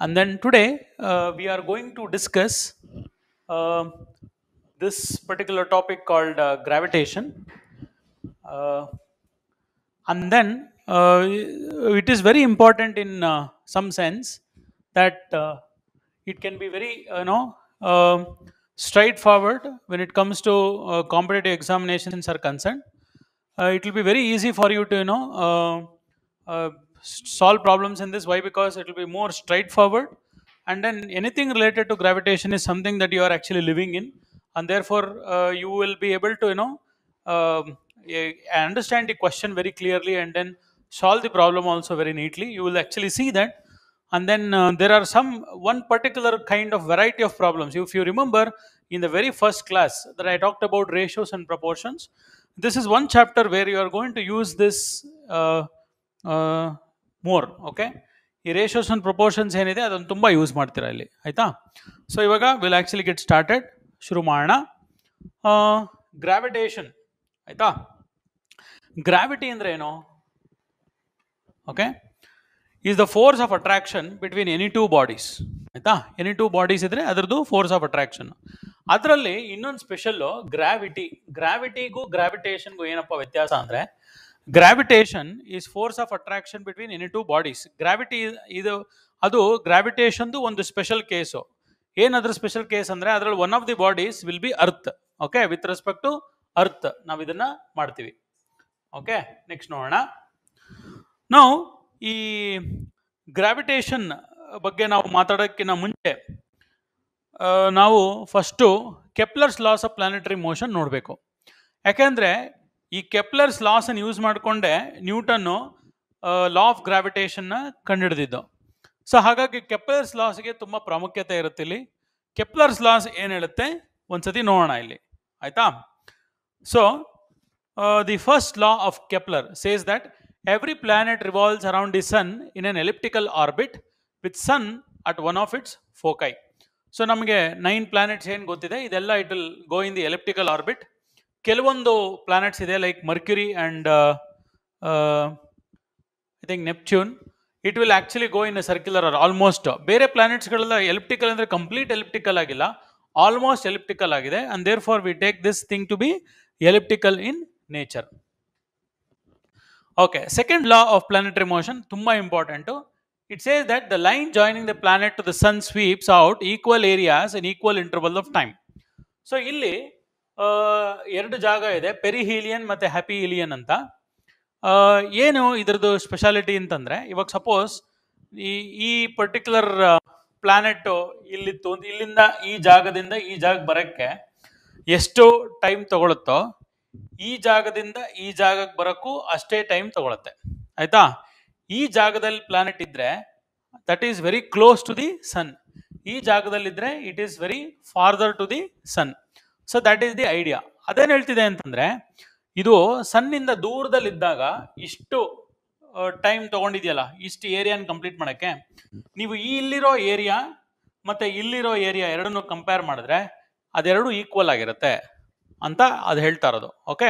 And then today uh, we are going to discuss uh, this particular topic called uh, gravitation. Uh, and then uh, it is very important in uh, some sense that it can be very, you know, straightforward when it comes to competitive examinations are concerned. it will be very easy for you to, you know, solve problems in this. Why? Because it will be more straightforward. And then anything related to gravitation is something that you are actually living in. And therefore, uh, you will be able to, you know, um, understand the question very clearly and then solve the problem also very neatly. You will actually see that. And then uh, there are some one particular kind of variety of problems. If you remember in the very first class that I talked about ratios and proportions, this is one chapter where you are going to use this uh, uh, more okay ಈ ratios and proportions ಏನಿದೆ ಅದನ್ನು ತುಂಬ use ಮಾಡ್ತೀರಾ ಇಲ್ಲಿ ಆಯಿತಾ so ಇವಾಗ will actually get started ಶುರು ಮಾಡೋಣ ಗ್ರಾವಿಟೇಷನ್ ಆಯಿತಾ ಗ್ರಾವಿಟಿ ಅಂದರೆ ಏನು okay is the force of attraction between any two bodies ಆಯಿತಾ ಎನಿ ಟೂ ಬಾಡೀಸ್ ಇದ್ರೆ ಅದರದ್ದು ಫೋರ್ಸ್ ಆಫ್ ಅಟ್ರಾಕ್ಷನ್ ಅದರಲ್ಲಿ ಇನ್ನೊಂದು ಸ್ಪೆಷಲ್ಲು ಗ್ರಾವಿಟಿ ಗ್ರಾವಿಟಿಗೂ ಗ್ರಾವಿಟೇಷನ್ಗೂ ಏನಪ್ಪ ವ್ಯತ್ಯಾಸ ಅಂದರೆ gravitation is force of attraction between any two bodies gravity ಇದು ಅದು ಗ್ರಾವಿಟೇಷನ್ದು ಒಂದು ಸ್ಪೆಷಲ್ ಕೇಸು ಏನಾದರೂ ಸ್ಪೆಷಲ್ ಕೇಸ್ ಅಂದರೆ ಅದರಲ್ಲಿ one of the bodies will be earth okay with respect to earth ನಾವು ಇದನ್ನು ಮಾಡ್ತೀವಿ ಓಕೆ ನೆಕ್ಸ್ಟ್ ನೋಡೋಣ ನಾವು ಈ ಗ್ರಾವಿಟೇಷನ್ ಬಗ್ಗೆ ನಾವು ಮಾತಾಡೋಕ್ಕಿಂತ ಮುಂಚೆ ನಾವು first Kepler's laws of planetary motion ನೋಡಬೇಕು ಯಾಕೆಂದರೆ ಈ ಕೆಪ್ಲರ್ಸ್ ಲಾಸನ್ನು ಯೂಸ್ ಮಾಡಿಕೊಂಡೆ ನ್ಯೂಟನ್ನು ಲಾ ಆಫ್ ಗ್ರಾವಿಟೇಷನ್ನ ಕಂಡುಹಿಡಿದಿದ್ದು ಸೊ ಹಾಗಾಗಿ ಕೆಪ್ಲರ್ಸ್ ಲಾಸ್ಗೆ ತುಂಬ ಪ್ರಾಮುಖ್ಯತೆ ಇರುತ್ತೆ ಇಲ್ಲಿ ಕೆಪ್ಲರ್ಸ್ ಲಾಸ್ ಏನು ಹೇಳುತ್ತೆ ಒಂದ್ಸತಿ ನೋಡೋಣ ಇಲ್ಲಿ ಆಯಿತಾ so the first law of Kepler says that every planet revolves around the sun in an elliptical orbit with sun at one of its foci so ನಮಗೆ ನೈನ್ ಪ್ಲಾನೆಟ್ಸ್ ಏನು ಗೊತ್ತಿದೆ ಇದೆಲ್ಲ it will go in the elliptical orbit ಕೆಲವೊಂದು planets ಇದೆ like Mercury and I think Neptune it will actually go in circular or almost ಬೇರೆ ಪ್ಲಾನೆಟ್ಸ್ಗಳೆಲ್ಲ elliptical ಅಂದರೆ complete elliptical ಆಗಿಲ್ಲ ಆಲ್ಮೋಸ್ಟ್ ಎಲಿಪ್ಟಿಕಲ್ ಆಗಿದೆ and therefore we take this thing to be elliptical in nature okay second law of planetary motion ತುಂಬ important it says that the line joining the planet to the sun sweeps out equal areas in equal interval of time so ಇಲ್ಲಿ ಎರಡು ಜಾಗ ಇದೆ peri ಹೀಲಿಯನ್ ಮತ್ತು happy ಹೀಲಿಯನ್ ಅಂತ ಏನು ಇದರದ್ದು speciality ಅಂತಂದರೆ ಇವಾಗ ಸಪೋಸ್ ಈ ಈ ಪರ್ಟಿಕ್ಯುಲರ್ ಪ್ಲಾನೆಟ್ ಇಲ್ಲಿತ್ತು ಇಲ್ಲಿಂದ ಈ ಜಾಗದಿಂದ ಈ ಜಾಗ ಬರೋಕ್ಕೆ ಎಷ್ಟು ಟೈಮ್ ತಗೊಳುತ್ತೋ ಈ ಜಾಗದಿಂದ ಈ ಜಾಗಕ್ಕೆ ಬರೋಕ್ಕೂ ಅಷ್ಟೇ ಟೈಮ್ ತಗೊಳತ್ತೆ ಆಯಿತಾ ಈ ಜಾಗದಲ್ಲಿ ಪ್ಲಾನೆಟ್ ಇದ್ದರೆ that is very close to the sun ಈ ಜಾಗದಲ್ಲಿದ್ದರೆ it is very farther to the sun so that is the idea ಅದೇನು ಹೇಳ್ತಿದೆ ಅಂತಂದ್ರೆ ಇದು ಸನ್ನಿಂದ ದೂರದಲ್ಲಿದ್ದಾಗ ಇಷ್ಟು ಟೈಮ್ ತಗೊಂಡಿದೆಯಲ್ಲ ಇಷ್ಟು ಏರಿಯಾನ ಕಂಪ್ಲೀಟ್ ಮಾಡೋಕ್ಕೆ ನೀವು ಇಲ್ಲಿರೋ ಏರಿಯಾ ಮತ್ತು ಇಲ್ಲಿರೋ ಏರಿಯಾ ಎರಡನ್ನೂ ಕಂಪೇರ್ ಮಾಡಿದ್ರೆ ಅದೆರಡು ಈಕ್ವಲ್ ಆಗಿರುತ್ತೆ ಅಂತ ಅದು ಹೇಳ್ತಾ ಇರೋದು okay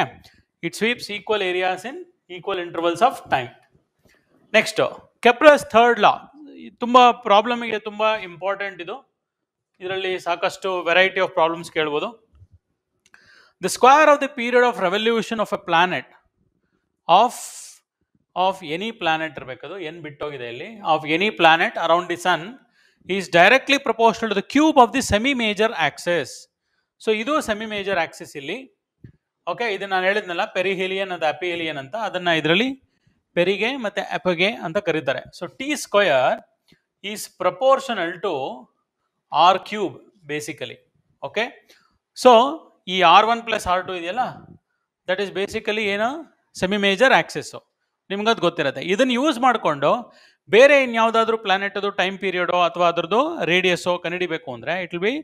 it sweeps equal areas in equal intervals of time next Kepler's third law ತುಂಬ ಪ್ರಾಬ್ಲಮಿಗೆ ತುಂಬ ಇಂಪಾರ್ಟೆಂಟ್ ಇದು ಇದರಲ್ಲಿ ಸಾಕಷ್ಟು ವೆರೈಟಿ ಆಫ್ ಪ್ರಾಬ್ಲಮ್ಸ್ ಕೇಳ್ಬೋದು the square of the period of revolution of a planet of of any planet ಇರಬೇಕದು ಎನ್ ಬಿಟ್ಟೋಗಿದೆ illi of any planet around the sun is directly proportional to the cube of the semi major axis so idu semi major axis illi okay idu nan ಹೇಳಿದ್ನಲ್ಲ perihelion ಅದು aphelion anta adanna idralli perige matte apogee anta ಕರೀತಾರೆ so t square is proportional to r cube basically okay so ಈ R one plus R two ಇದೆಯಲ್ಲ that is basically ಏನು semi major axis ನಿಮ್ಗದು ಗೊತ್ತಿರುತ್ತೆ ಇದನ್ನು use ಮಾಡಿಕೊಂಡು ಬೇರೆ ಇನ್ಯಾವುದಾದ್ರೂ ಪ್ಲಾನೆಟದು time ಪೀರಿಯಡೋ ಅಥವಾ ಅದರದ್ದು ರೇಡಿಯಸ್ಸೋ ಕನ್ನಡಿಬೇಕು ಅಂದರೆ it will be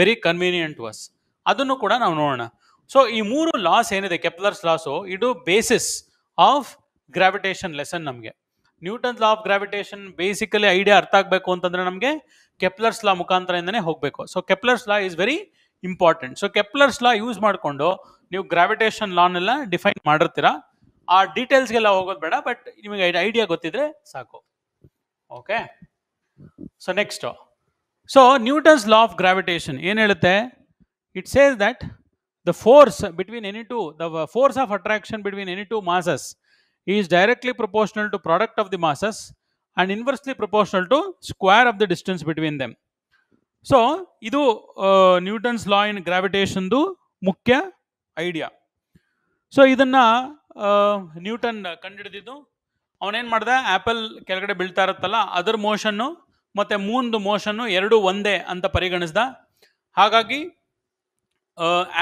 very convenient to us ಅದನ್ನು ಕೂಡ ನಾವು ನೋಡೋಣ ಸೊ ಈ ಮೂರು ಲಾಸ್ ಏನಿದೆ ಕೆಪ್ಲರ್ಸ್ ಲಾಸು ಇದು ಬೇಸಿಸ್ ಆಫ್ ಗ್ರಾವಿಟೇಷನ್ ಲೆಸನ್ ನಮಗೆ Newton law of gravitation basically idea ಅರ್ಥ ಆಗಬೇಕು ಅಂತಂದ್ರೆ ನಮಗೆ ಕೆಪ್ಲರ್ಸ್ ಲಾ ಮುಖಾಂತರದಿಂದನೇ ಹೋಗಬೇಕು so Kepler's law is very important so Kepler's law use ಮಾಡಿಕೊಂಡು ನೀವು ಗ್ರಾವಿಟೇಷನ್ ಲಾನೆಲ್ಲ ಡಿಫೈನ್ ಮಾಡಿರ್ತೀರಾ ಆ ಡೀಟೇಲ್ಸ್ಗೆಲ್ಲ ಹೋಗೋದು ಬೇಡ ಬಟ್ ನಿಮಗೆ ಐಡಿಯಾ ಗೊತ್ತಿದ್ರೆ ಸಾಕು okay so next so Newton's law of gravitation ಏನು ಹೇಳುತ್ತೆ it says that the force between any two the force of attraction between any two masses is directly proportional to product of the masses and inversely proportional to square of the distance between them so ಇದು Newton's law in ಗ್ರಾವಿಟೇಷನ್ದು ಮುಖ್ಯ idea so ಇದನ್ನ Newton ಕಂಡುಹಿಡಿದಿದ್ದು ಅವನೇನು ಮಾಡ್ದ apple ಕೆಳಗಡೆ ಬೀಳ್ತಾ ಇರುತ್ತಲ್ಲ ಅದರ ಮೋಷನ್ನು ಮತ್ತು ಮೂನ್ದು ಮೋಷನ್ನು ಎರಡು ಒಂದೇ ಅಂತ ಪರಿಗಣಿಸ್ದ ಹಾಗಾಗಿ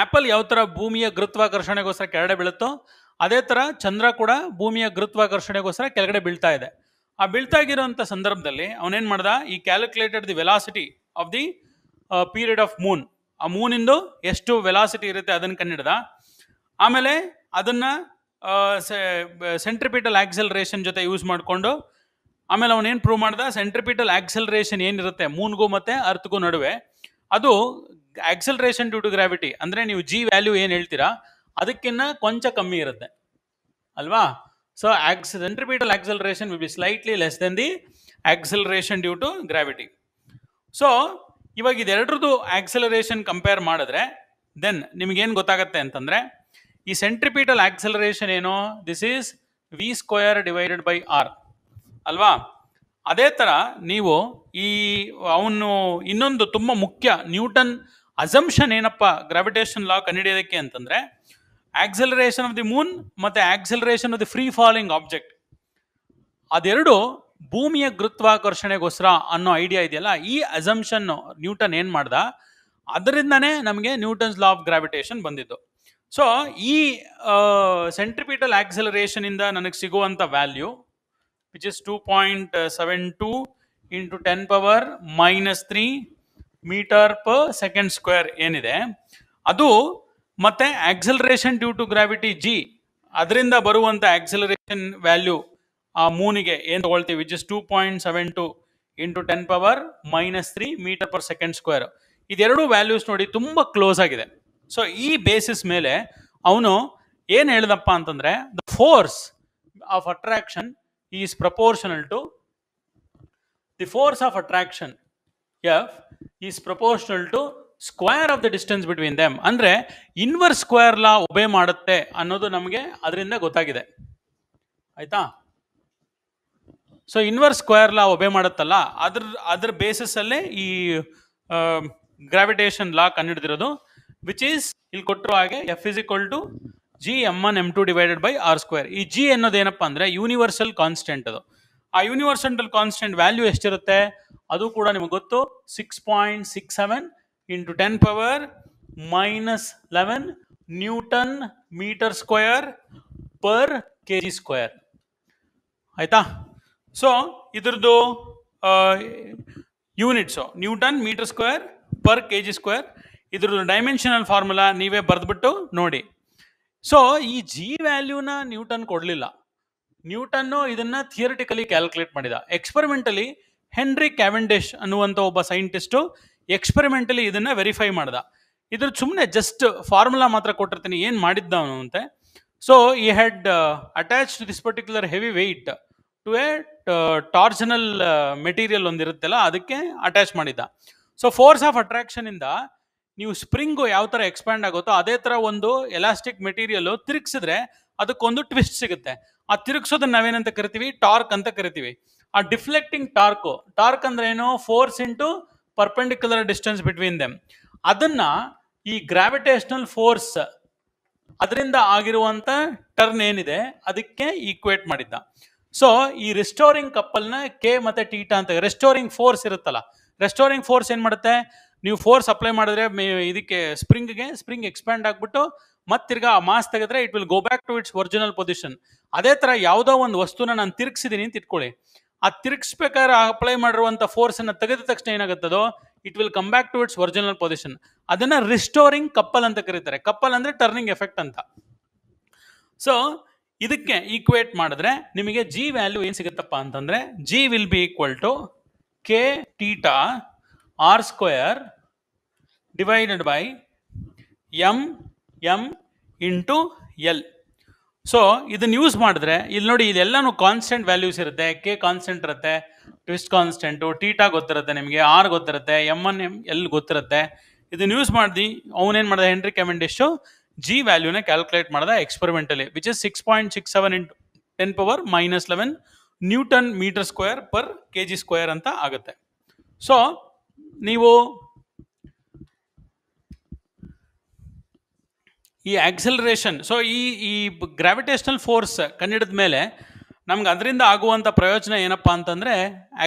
ಆ್ಯಪಲ್ ಯಾವ ಥರ ಭೂಮಿಯ ಗುರುತ್ವಾಕರ್ಷಣೆಗೋಸ್ಕರ ಕೆಳಗಡೆ ಬೀಳುತ್ತೋ ಅದೇ ಥರ ಚಂದ್ರ ಕೂಡ ಭೂಮಿಯ ಗುರುತ್ವಾಕರ್ಷಣೆಗೋಸ್ಕರ ಕೆಳಗಡೆ ಬೀಳ್ತಾ ಇದೆ ಆ ಬೀಳ್ತಾ ಇರೋಂಥ ಸಂದರ್ಭದಲ್ಲಿ ಅವನೇನು ಮಾಡ್ದ ಈ calculated the velocity of the period of moon ಆ ಮೂನಿಂದು ಎಷ್ಟು ವೆಲಾಸಿಟಿ ಇರುತ್ತೆ ಅದನ್ನು ಕಂಡಿಡ್ದ ಆಮೇಲೆ ಅದನ್ನು ಸೆಂಟ್ರಿಪಿಟಲ್ ಆಕ್ಸಲರೇಷನ್ ಜೊತೆ ಯೂಸ್ ಮಾಡಿಕೊಂಡು ಆಮೇಲೆ ಅವನೇನು ಪ್ರೂವ್ ಮಾಡ್ದ ಸೆಂಟ್ರಿಪಿಟಲ್ ಆಕ್ಸಲರೇಷನ್ ಏನಿರುತ್ತೆ ಮೂನ್ಗೂ ಮತ್ತು ಅರ್ತ್ಗೂ ನಡುವೆ ಅದು ಆಕ್ಸಲರೇಷನ್ ಡ್ಯೂ ಟು ಗ್ರಾವಿಟಿ ಅಂದರೆ ನೀವು ಜಿ ವ್ಯಾಲ್ಯೂ ಏನು ಹೇಳ್ತೀರಾ ಅದಕ್ಕಿಂತ ಕೊಂಚ ಕಮ್ಮಿ ಇರುತ್ತೆ ಅಲ್ವಾ ಸೊ ಆಕ್ಸ್ centripetal acceleration we be slightly less than the acceleration due to gravity so ಇವಾಗ ಇದೆರಡ್ರದ್ದು ಆಕ್ಸಲರೇಷನ್ ಕಂಪೇರ್ ಮಾಡಿದ್ರೆ ದೆನ್ ನಿಮಗೇನು ಗೊತ್ತಾಗತ್ತೆ ಅಂತಂದರೆ ಈ ಸೆಂಟ್ರಿಪೀಟಲ್ ಆಕ್ಸಲರೇಷನ್ ಏನೋ this is V square divided by R ಅಲ್ವಾ ಅದೇ ಥರ ನೀವು ಈ ಅವನು ಇನ್ನೊಂದು ತುಂಬ ಮುಖ್ಯ ನ್ಯೂಟನ್ ಅಸಂಪ್ಷನ್ ಏನಪ್ಪ ಗ್ರಾವಿಟೇಷನ್ ಲಾ ಕಂಡುಹಿಡಿಯೋದಕ್ಕೆ ಅಂತಂದರೆ ಆಕ್ಸಲರೇಷನ್ ಆಫ್ ದಿ ಮೂನ್ ಮತ್ತು acceleration of the free falling object ಅದೆರಡು ಭೂಮಿಯ ಗುರುತ್ವಾಕರ್ಷಣೆಗೋಸ್ಕರ ಅನ್ನೋ ಐಡಿಯಾ ಇದೆಯಲ್ಲ ಈ ಅಸಂಪ್ಷನ್ನು ನ್ಯೂಟನ್ ಏನು ಮಾಡ್ದ ಅದರಿಂದನೇ ನಮಗೆ ನ್ಯೂಟನ್ಸ್ ಲಾ ಆಫ್ ಗ್ರಾವಿಟೇಷನ್ ಬಂದಿದ್ದು ಸೊ ಈ ಸೆಂಟ್ರಿಪಿಟಲ್ ಆಕ್ಸಲರೇಷನಿಂದ ನನಗೆ ಸಿಗುವಂಥ value which is two point seven two into ten power minus three metre per second square ಏನಿದೆ ಅದು ಮತ್ತೆ acceleration due to gravity G ಅದರಿಂದ ಬರುವಂಥ ಆಕ್ಸಲರೇಷನ್ ವ್ಯಾಲ್ಯೂ ಆ ಮೂನಿಗೆ ಏನು ತಗೊಳ್ತೀವಿ which is two point seven two into ten power minus three metre per second square ಇದೆರಡು ವ್ಯಾಲ್ಯೂಸ್ ನೋಡಿ ತುಂಬ ಕ್ಲೋಸ್ ಆಗಿದೆ ಸೊ ಈ ಬೇಸಿಸ್ ಮೇಲೆ ಅವನು ಏನು ಹೇಳಿದಪ್ಪ ಅಂತಂದರೆ the force of attraction is proportional to the force of attraction F is proportional to square of the distance between them ಅಂದರೆ ಇನ್ವರ್ಸ್ ಸ್ಕ್ವೇರ್ ಲಾ ಒಬೇ ಮಾಡುತ್ತೆ ಅನ್ನೋದು ನಮಗೆ ಅದರಿಂದ ಗೊತ್ತಾಗಿದೆ ಆಯಿತಾ so inverse square law obey ಮಾಡುತ್ತಲ್ಲ ಅದ್ರ ಅದ್ರ ಬೇಸಿಸಲ್ಲೇ ಈ ಗ್ರಾವಿಟೇಷನ್ ಲಾ ಕಂಡುಹಿಡಿದಿರೋದು ವಿಚ್ ಈಸ್ ಇಲ್ಲಿ ಕೊಟ್ಟರು ಹಾಗೆ F is equal to G M one M two divided by R square ಈ ಜಿ ಅನ್ನೋದೇನಪ್ಪ ಅಂದರೆ ಯೂನಿವರ್ಸಲ್ ಕಾನ್ಸ್ಟೆಂಟ್ ಅದು ಆ ಯೂನಿವರ್ಸಲ್ ಕಾನ್ಸ್ಟೆಂಟ್ ವ್ಯಾಲ್ಯೂ ಎಷ್ಟಿರುತ್ತೆ ಅದು ಕೂಡ ನಿಮಗೆ ಗೊತ್ತು six point six seven into ten power minus eleven newton metre square per K G square ಆಯಿತಾ ಸೊ ಇದ್ರದ್ದು units newton metre square per K G square ಇದ್ರದ್ದು ಡೈಮೆನ್ಷನಲ್ ಫಾರ್ಮುಲಾ ನೀವೇ ಬರೆದ್ಬಿಟ್ಟು ನೋಡಿ ಸೊ ಈ ಜಿ ವ್ಯಾಲ್ಯೂನ ನ್ಯೂಟನ್ ಕೊಡಲಿಲ್ಲ ನ್ಯೂಟನ್ನು ಇದನ್ನು ಥಿಯರಿಟಿಕಲಿ ಕ್ಯಾಲ್ಕುಲೇಟ್ ಮಾಡಿದ ಎಕ್ಸ್ಪರಿಮೆಂಟಲಿ ಹೆನ್ರಿ ಕ್ಯಾವೆಂಡೇಶ್ ಅನ್ನುವಂಥ ಒಬ್ಬ ಸೈಂಟಿಸ್ಟು ಎಕ್ಸ್ಪರಿಮೆಂಟಲಿ ಇದನ್ನು ವೆರಿಫೈ ಮಾಡ್ದ ಇದ್ರ ಸುಮ್ಮನೆ ಜಸ್ಟ್ ಫಾರ್ಮುಲಾ ಮಾತ್ರ ಕೊಟ್ಟಿರ್ತೀನಿ ಏನು ಮಾಡಿದ್ದ ಅವನು ಅಂತೆ ಸೊ ಈ had attach to this particular heavy weight to a torsional material ಒಂದಿರುತ್ತಲ್ಲ ಅದಕ್ಕೆ ಅಟ್ಯಾಚ್ ಮಾಡಿದ್ದ ಸೊ ಫೋರ್ಸ್ ಆಫ್ ಅಟ್ರಾಕ್ಷನಿಂದ ನೀವು ಸ್ಪ್ರಿಂಗು ಯಾವ ಥರ ಎಕ್ಸ್ಪ್ಯಾಂಡ್ ಆಗುತ್ತೋ ಅದೇ ಥರ ಒಂದು ಎಲಾಸ್ಟಿಕ್ ಮೆಟೀರಿಯಲ್ಲು ತಿರುಗಿಸಿದ್ರೆ ಅದಕ್ಕೊಂದು ಟ್ವಿಸ್ಟ್ ಸಿಗುತ್ತೆ ಆ ತಿರುಗಿಸೋದನ್ನ ನಾವೇನಂತ ಕರಿತೀವಿ ಟಾರ್ಕ್ ಅಂತ ಕರಿತೀವಿ ಆ ಡಿಫ್ಲೆಕ್ಟಿಂಗ್ ಟಾರ್ಕು ಟಾರ್ಕ್ ಅಂದ್ರೆ ಏನು force into perpendicular distance between them ಅದನ್ನ ಈ ಗ್ರಾವಿಟೇಷನಲ್ ಫೋರ್ಸ್ ಅದರಿಂದ ಆಗಿರುವಂಥ ಟರ್ನ್ ಏನಿದೆ ಅದಕ್ಕೆ ಈಕ್ವೇಟ್ ಮಾಡಿದ್ದ ಸೊ ಈ ರೆಸ್ಟೋರಿಂಗ್ ಕಪ್ಪಲ್ನ ಕೆ ಮತ್ತು ಟೀಟಾ ಅಂತ ರೆಸ್ಟೋರಿಂಗ್ ಫೋರ್ಸ್ ಇರುತ್ತಲ್ಲ ರೆಸ್ಟೋರಿಂಗ್ ಫೋರ್ಸ್ ಏನು ಮಾಡುತ್ತೆ ನೀವು ಫೋರ್ಸ್ ಅಪ್ಲೈ ಮಾಡಿದ್ರೆ ಇದಕ್ಕೆ ಸ್ಪ್ರಿಂಗ್ಗೆ ಸ್ಪ್ರಿಂಗ್ ಎಕ್ಸ್ಪ್ಯಾಂಡ್ ಆಗಿಬಿಟ್ಟು ಮತ್ತಿರ್ಗ ಆ ಮಾಸ್ ತೆಗೆದ್ರೆ it will go back to its original position ಅದೇ ಥರ ಯಾವುದೋ ಒಂದು ವಸ್ತುನ ನಾನು ತಿರುಗಿಸಿದ್ದೀನಿ ಅಂತ ಇಟ್ಕೊಳ್ಳಿ ಆ ತಿರುಗಿಸ್ಬೇಕಾದ್ರೆ ಅಪ್ಲೈ ಮಾಡಿರುವಂಥ ಫೋರ್ಸನ್ನು ತೆಗೆದ ತಕ್ಷಣ ಏನಾಗುತ್ತದೋ it will come back to its original position ಅದನ್ನು ರಿಸ್ಟೋರಿಂಗ್ ಕಪ್ಪಲ್ ಅಂತ ಕರೀತಾರೆ ಕಪ್ಪಲ್ ಅಂದರೆ ಟರ್ನಿಂಗ್ ಎಫೆಕ್ಟ್ ಅಂತ ಸೊ ಇದಕ್ಕೆ ಈಕ್ವೇಟ್ ಮಾಡಿದ್ರೆ ನಿಮಗೆ ಜಿ ವ್ಯಾಲ್ಯೂ ಏನು ಸಿಗುತ್ತಪ್ಪ ಅಂತಂದರೆ G will be equal to K theta R square divided by M M into L so ಇದನ್ನು ಯೂಸ್ ಮಾಡಿದ್ರೆ ಇಲ್ಲಿ ನೋಡಿ ಇದೆಲ್ಲನೂ ಕಾನ್ಸ್ಟೆಂಟ್ ವ್ಯಾಲ್ಯೂಸ್ ಇರುತ್ತೆ ಕೆ ಕಾನ್ಸ್ಟೆಂಟ್ ಇರುತ್ತೆ ಟ್ವಿಸ್ಟ್ ಕಾನ್ಸ್ಟೆಂಟು ಟೀಟಾ ಗೊತ್ತಿರುತ್ತೆ ನಿಮಗೆ ಆರ್ ಗೊತ್ತಿರುತ್ತೆ ಎಮ್ ಎನ್ ಎಮ್ ಎಲ್ ಗೊತ್ತಿರುತ್ತೆ ಇದನ್ನು ಯೂಸ್ ಮಾಡಿದ್ವಿ ಅವನೇನು ಮಾಡಿದೆ ಹೆನ್ರಿ ಕಮೆಂಡಿಶು ಜಿ ವ್ಯಾಲ್ಯೂನ ಕ್ಯಾಲ್ಕುಲೇಟ್ ಮಾಡಿದ experimentally which is six point six seven into ten power minus eleven newton metre square per K G square ಅಂತ ಆಗುತ್ತೆ ಸೊ ನೀವು ಈ ಆಕ್ಸಲರೇಷನ್ ಸೊ ಈ ಈ ಗ್ರಾವಿಟೇಷನಲ್ ಫೋರ್ಸ್ ಕಂಡಿಡಿದ ಮೇಲೆ ನಮ್ಗೆ ಅದರಿಂದ ಆಗುವಂಥ ಪ್ರಯೋಜನ ಏನಪ್ಪ ಅಂತಂದರೆ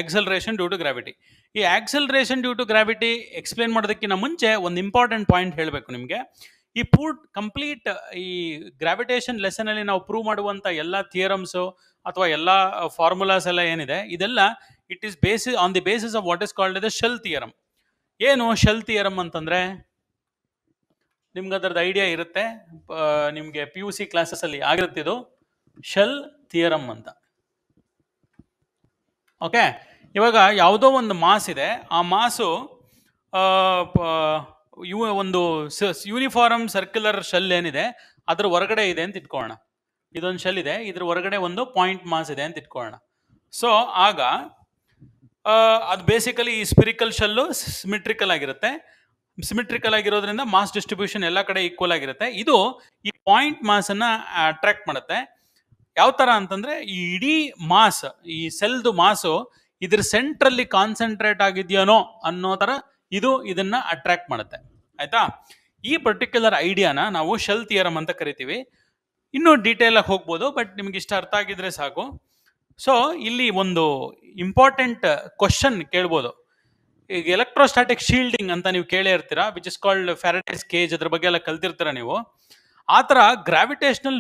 ಆಕ್ಸಲರೇಷನ್ ಡ್ಯೂ ಟು ಗ್ರಾವಿಟಿ ಈ acceleration due to gravity explain ಮಾಡೋದಕ್ಕಿಂತ ಮುಂಚೆ ಒಂದು ಇಂಪಾರ್ಟೆಂಟ್ ಪಾಯಿಂಟ್ ಹೇಳಬೇಕು ನಿಮಗೆ ಈ ಪೂರ್ಟ್ ಕಂಪ್ಲೀಟ್ ಈ ಗ್ರಾವಿಟೇಷನ್ ಲೆಸನ್ ಅಲ್ಲಿ ನಾವು ಪ್ರೂವ್ ಮಾಡುವಂತ ಎಲ್ಲ ಥಿಯರಮ್ಸ್ ಅಥವಾ ಎಲ್ಲ ಫಾರ್ಮುಲಾಸ್ ಎಲ್ಲ ಏನಿದೆ ಇದೆಲ್ಲ it is basis on the basis of what is called the shell theorem ಏನು ಶೆಲ್ ಥಿಯರಮ್ ಅಂತಂದ್ರೆ ನಿಮ್ಗೆ ಅದರದ್ದು ಐಡಿಯಾ ಇರುತ್ತೆ ನಿಮಗೆ ಪಿ ಯು ಸಿ ಕ್ಲಾಸಸ್ ಅಲ್ಲಿ ಆಗಿರುತ್ತಿದ್ದು ಶೆಲ್ ಥಿಯರಮ್ ಅಂತ ಓಕೆ ಇವಾಗ ಯಾವುದೋ ಒಂದು ಮಾಸ್ ಇದೆ ಆ ಮಾಸು ಇವ ಒಂದು ಯೂನಿಫಾರ್ಮ್ ಸರ್ಕ್ಯುಲರ್ ಶೆಲ್ ಏನಿದೆ ಅದ್ರ ಹೊರಗಡೆ ಇದೆ ಅಂತ ಇಟ್ಕೊಳ್ಳೋಣ ಇದೊಂದು ಶೆಲ್ ಇದೆ ಇದ್ರ ಹೊರಗಡೆ ಒಂದು ಪಾಯಿಂಟ್ ಮಾಸ್ ಇದೆ ಅಂತ ಇಟ್ಕೊಳ್ಳೋಣ ಸೊ ಆಗ ಅದು ಬೇಸಿಕಲಿ ಈ ಸ್ಪಿರಿಕಲ್ ಶೆಲ್ಲು ಸಿಮಿಟ್ರಿಕಲ್ ಆಗಿರುತ್ತೆ ಸಿಮಿಟ್ರಿಕಲ್ ಆಗಿರೋದ್ರಿಂದ ಮಾಸ್ ಡಿಸ್ಟ್ರಿಬ್ಯೂಷನ್ ಎಲ್ಲ ಕಡೆ ಈಕ್ವಲ್ ಆಗಿರುತ್ತೆ ಇದು ಈ ಪಾಯಿಂಟ್ ಮಾಸನ್ನು ಅಟ್ರಾಕ್ಟ್ ಮಾಡುತ್ತೆ ಯಾವ ಥರ ಅಂತಂದರೆ ಈ ಇಡೀ ಮಾಸ್ ಈ ಸೆಲ್ದು ಮಾಸು ಇದ್ರ ಸೆಂಟ್ರಲ್ಲಿ ಕಾನ್ಸಂಟ್ರೇಟ್ ಆಗಿದೆಯೋನೋ ಅನ್ನೋ ಥರ ಇದು ಇದನ್ನ ಅಟ್ರಾಕ್ಟ್ ಮಾಡುತ್ತೆ ಆಯ್ತಾ ಈ ಪರ್ಟಿಕ್ಯುಲರ್ ಐಡಿಯಾನ ನಾವು ಶೆಲ್ ಥಿಯರಮ್ ಅಂತ ಕರಿತೀವಿ ಇನ್ನೂ ಡೀಟೇಲ್ ಹೋಗ್ಬೋದು ಬಟ್ ನಿಮ್ಗೆ ಇಷ್ಟ ಅರ್ಥ ಆಗಿದ್ರೆ ಸಾಕು ಸೊ ಇಲ್ಲಿ ಒಂದು ಇಂಪಾರ್ಟೆಂಟ್ ಕ್ವಶನ್ ಕೇಳ್ಬೋದು ಈಗ ಎಲೆಕ್ಟ್ರೋಸ್ಟಾಟಿಕ್ ಶೀಲ್ಡಿಂಗ್ ಅಂತ ನೀವು ಕೇಳೇ ಇರ್ತೀರಾ which is called Faraday's cage ಅದ್ರ ಬಗ್ಗೆ ಎಲ್ಲ ಕಲ್ತಿರ್ತೀರ ನೀವು ಆ ಥರ ಗ್ರಾವಿಟೇಷನಲ್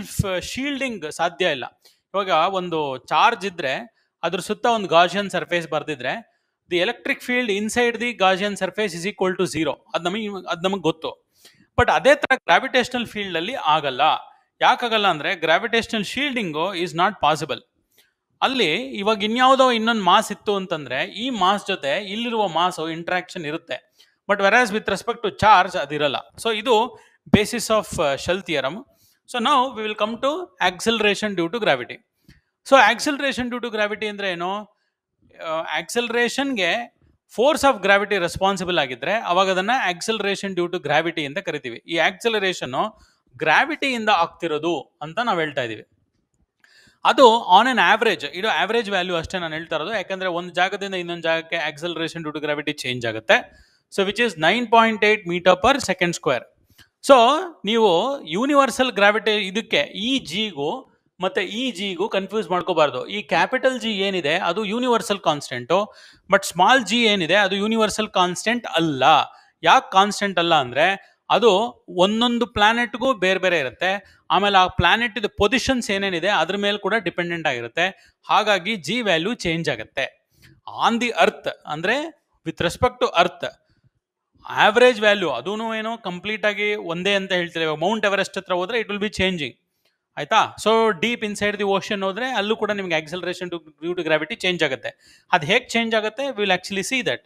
ಶೀಲ್ಡಿಂಗ್ ಸಾಧ್ಯ ಇಲ್ಲ ಇವಾಗ ಒಂದು ಚಾರ್ಜ್ ಇದ್ರೆ ಅದ್ರ ಸುತ್ತ ಒಂದು ಗಾರ್ಜಿಯನ್ ಸರ್ಫೇಸ್ ಬರೆದಿದ್ರೆ the electric field inside the Gaussian surface is equal to zero ಅದು ನಮಗೆ ಅದು ನಮಗೆ ಗೊತ್ತು ಬಟ್ ಅದೇ ಥರ ಗ್ರಾವಿಟೇಷನಲ್ ಫೀಲ್ಡಲ್ಲಿ ಆಗಲ್ಲ ಯಾಕಾಗಲ್ಲ ಅಂದರೆ gravitational shielding is not possible ಅಲ್ಲಿ ಇವಾಗ ಇನ್ಯಾವುದೋ ಇನ್ನೊಂದು ಮಾಸ್ ಇತ್ತು ಅಂತಂದರೆ ಈ ಮಾಸ್ ಜೊತೆ ಇಲ್ಲಿರುವ ಮಾಸು ಇಂಟ್ರಾಕ್ಷನ್ ಇರುತ್ತೆ but where as with respect to charge ಅದಿರಲ್ಲ ಸೊ ಇದು basis of shell theorem so ನಾವು we will come to acceleration due to gravity so acceleration due to gravity ಅಂದರೆ ಏನು ಆಕ್ಸಲ್ರೇಷನ್ಗೆ ಫೋರ್ಸ್ ಆಫ್ ಗ್ರಾವಿಟಿ ರೆಸ್ಪಾನ್ಸಿಬಲ್ ಆಗಿದ್ರೆ ಅವಾಗ ಅದನ್ನು ಆಕ್ಸಲರೇಷನ್ ಡ್ಯೂ ಟು ಗ್ರಾವಿಟಿ ಅಂತ ಕರಿತೀವಿ ಈ ಆಕ್ಸಲರೇಷನ್ನು ಗ್ರಾವಿಟಿಯಿಂದ ಆಗ್ತಿರೋದು ಅಂತ ನಾವು ಹೇಳ್ತಾ ಇದ್ದೀವಿ ಅದು ಆನ್ ಎನ್ ಆವ್ರೇಜ್ ಇದು ಆವ್ರೇಜ್ ವ್ಯಾಲ್ಯೂ ಅಷ್ಟೇ ನಾನು ಹೇಳ್ತಾ ಇರೋದು ಯಾಕಂದರೆ ಒಂದು ಜಾಗದಿಂದ ಇನ್ನೊಂದು ಜಾಗಕ್ಕೆ acceleration due to gravity change ಆಗುತ್ತೆ so which is nine point eight metre per second square so ನೀವು ಯೂನಿವರ್ಸಲ್ ಗ್ರಾವಿಟಿ ಇದಕ್ಕೆ ಈ e ಜಿಗೂ ಮತ್ತು ಈ ಜಿಗೂ ಕನ್ಫ್ಯೂಸ್ ಮಾಡ್ಕೋಬಾರ್ದು ಈ ಕ್ಯಾಪಿಟಲ್ ಜಿ ಏನಿದೆ ಅದು universal constant but small G ಏನಿದೆ ಅದು ಯೂನಿವರ್ಸಲ್ ಕಾನ್ಸ್ಟೆಂಟ್ ಅಲ್ಲ ಯಾಕೆ ಕಾನ್ಸ್ಟೆಂಟ್ ಅಲ್ಲ ಅಂದರೆ ಅದು ಒಂದೊಂದು ಪ್ಲಾನೆಟ್ಗೂ ಬೇರೆ ಬೇರೆ ಇರುತ್ತೆ ಆಮೇಲೆ ಆ ಪ್ಲಾನೆಟ್ ಪೊಸಿಷನ್ಸ್ ಏನೇನಿದೆ ಅದ್ರ ಮೇಲೆ ಕೂಡ ಡಿಪೆಂಡೆಂಟ್ ಆಗಿರುತ್ತೆ ಹಾಗಾಗಿ ಜಿ ವ್ಯಾಲ್ಯೂ ಚೇಂಜ್ ಆಗುತ್ತೆ ಆನ್ ದಿ ಅರ್ತ್ ಅಂದರೆ with respect to earth average value ಅದೂ ಏನೋ ಕಂಪ್ಲೀಟಾಗಿ ಒಂದೇ ಅಂತ ಹೇಳ್ತೀವಿ ಮೌಂಟ್ ಎವರೆಸ್ಟ್ ಹತ್ರ ಹೋದರೆ ಇಟ್ ವಿಲ್ ಬಿ ಚೇಂಜಿಂಗ್ ಆಯ್ತಾ so deep inside the ocean ಹೋದ್ರೆ ಅಲ್ಲೂ ಕೂಡ ನಿಮ್ಗೆ acceleration to due to gravity change ಆಗುತ್ತೆ ಅದು ಹೇಗೆ ಚೇಂಜ್ ಆಗುತ್ತೆ will actually see that